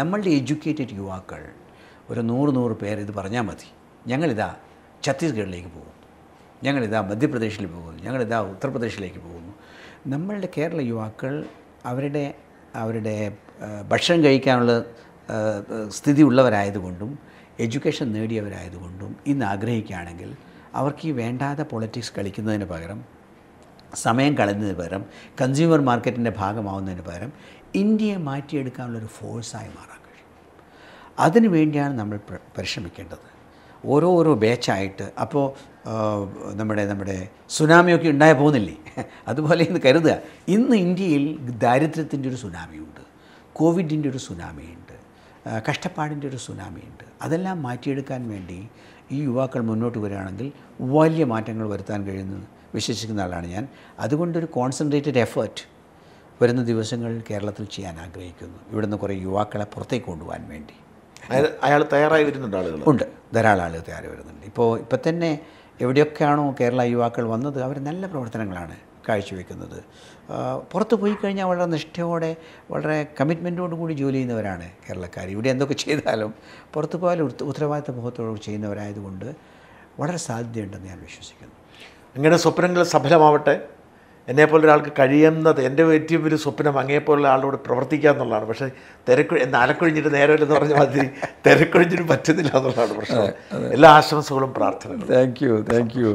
നമ്മളുടെ എഡ്യൂക്കേറ്റഡ് യുവാക്കൾ ഒരു നൂറ് നൂറ് പേർ ഇത് പറഞ്ഞാൽ മതി ഞങ്ങളിതാ ഛത്തീസ്ഗഡിലേക്ക് പോകുന്നു ഞങ്ങളിതാ മധ്യപ്രദേശിൽ പോകുന്നു ഞങ്ങളിതാ ഉത്തർപ്രദേശിലേക്ക് പോകുന്നു നമ്മളുടെ കേരള യുവാക്കൾ അവരുടെ അവരുടെ ഭക്ഷണം കഴിക്കാനുള്ള സ്ഥിതി ഉള്ളവരായതുകൊണ്ടും എഡ്യൂക്കേഷൻ നേടിയവരായതുകൊണ്ടും ഇന്ന് ആഗ്രഹിക്കുകയാണെങ്കിൽ അവർക്ക് ഈ വേണ്ടാതെ പൊളിറ്റിക്സ് കളിക്കുന്നതിന് പകരം സമയം കളയുന്നതിന് പകരം കൺസ്യൂമർ മാർക്കറ്റിൻ്റെ ഭാഗമാവുന്നതിന് പകരം ഇന്ത്യയെ മാറ്റിയെടുക്കാനുള്ളൊരു ഫോഴ്സായി മാറാൻ കഴിയും അതിനു വേണ്ടിയാണ് നമ്മൾ പരിശ്രമിക്കേണ്ടത് ഓരോ ഓരോ ബാച്ചായിട്ട് അപ്പോൾ നമ്മുടെ നമ്മുടെ സുനാമിയൊക്കെ ഉണ്ടായ പോകുന്നില്ലേ അതുപോലെ ഇന്ന് കരുതുക ഇന്ന് ഇന്ത്യയിൽ ദാരിദ്ര്യത്തിൻ്റെ ഒരു സുനാമിയുണ്ട് കോവിഡിൻ്റെ ഒരു സുനാമിയുണ്ട് കഷ്ടപ്പാടിൻ്റെ ഒരു സുനാമിയുണ്ട് അതെല്ലാം മാറ്റിയെടുക്കാൻ വേണ്ടി ഈ യുവാക്കൾ മുന്നോട്ട് വരികയാണെങ്കിൽ വലിയ മാറ്റങ്ങൾ വരുത്താൻ കഴിയുന്നത് വിശ്വസിക്കുന്ന ആളാണ് ഞാൻ അതുകൊണ്ടൊരു കോൺസെൻട്രേറ്റഡ് എഫേർട്ട് വരുന്ന ദിവസങ്ങളിൽ കേരളത്തിൽ ചെയ്യാൻ ആഗ്രഹിക്കുന്നു ഇവിടുന്ന് കുറേ യുവാക്കളെ പുറത്തേക്ക് കൊണ്ടുപോകാൻ വേണ്ടി അയാൾ തയ്യാറായി വരുന്നുണ്ട് ആളുകൾ ഉണ്ട് ധാരാളം ആളുകൾ തയ്യാറായി വരുന്നുണ്ട് ഇപ്പോൾ ഇപ്പം തന്നെ എവിടെയൊക്കെയാണോ കേരള യുവാക്കൾ വന്നത് അവർ നല്ല പ്രവർത്തനങ്ങളാണ് കാഴ്ചവെക്കുന്നത് പുറത്ത് പോയി കഴിഞ്ഞാൽ വളരെ നിഷ്ഠയോടെ വളരെ കൂടി ജോലി ചെയ്യുന്നവരാണ് കേരളക്കാർ ഇവിടെ എന്തൊക്കെ ചെയ്താലും പുറത്ത് പോയാലും ഉത്തരവാദിത്ത ബോധത്തോട് ചെയ്യുന്നവരായതുകൊണ്ട് വളരെ സാധ്യതയുണ്ടെന്ന് ഞാൻ വിശ്വസിക്കുന്നു അങ്ങയുടെ സ്വപ്നങ്ങൾ സഫലമാവട്ടെ എന്നെപ്പോലെ ഒരാൾക്ക് കഴിയുന്നത് എൻ്റെ ഏറ്റവും വലിയ സ്വപ്നം അങ്ങേപ്പോലുള്ള ആളോട് പ്രവർത്തിക്കുക എന്നുള്ളതാണ് പക്ഷേ തിരക്കൊഴി നാലക്കൊഴിഞ്ഞിട്ട് നേരമില്ലെന്ന് പറഞ്ഞ മാതിരി തിരക്കൊഴിഞ്ഞിട്ട് പറ്റുന്നില്ല എന്നുള്ളതാണ് പ്രശ്നം എല്ലാ ആശംസകളും പ്രാർത്ഥന താങ്ക് യു താങ്ക് യു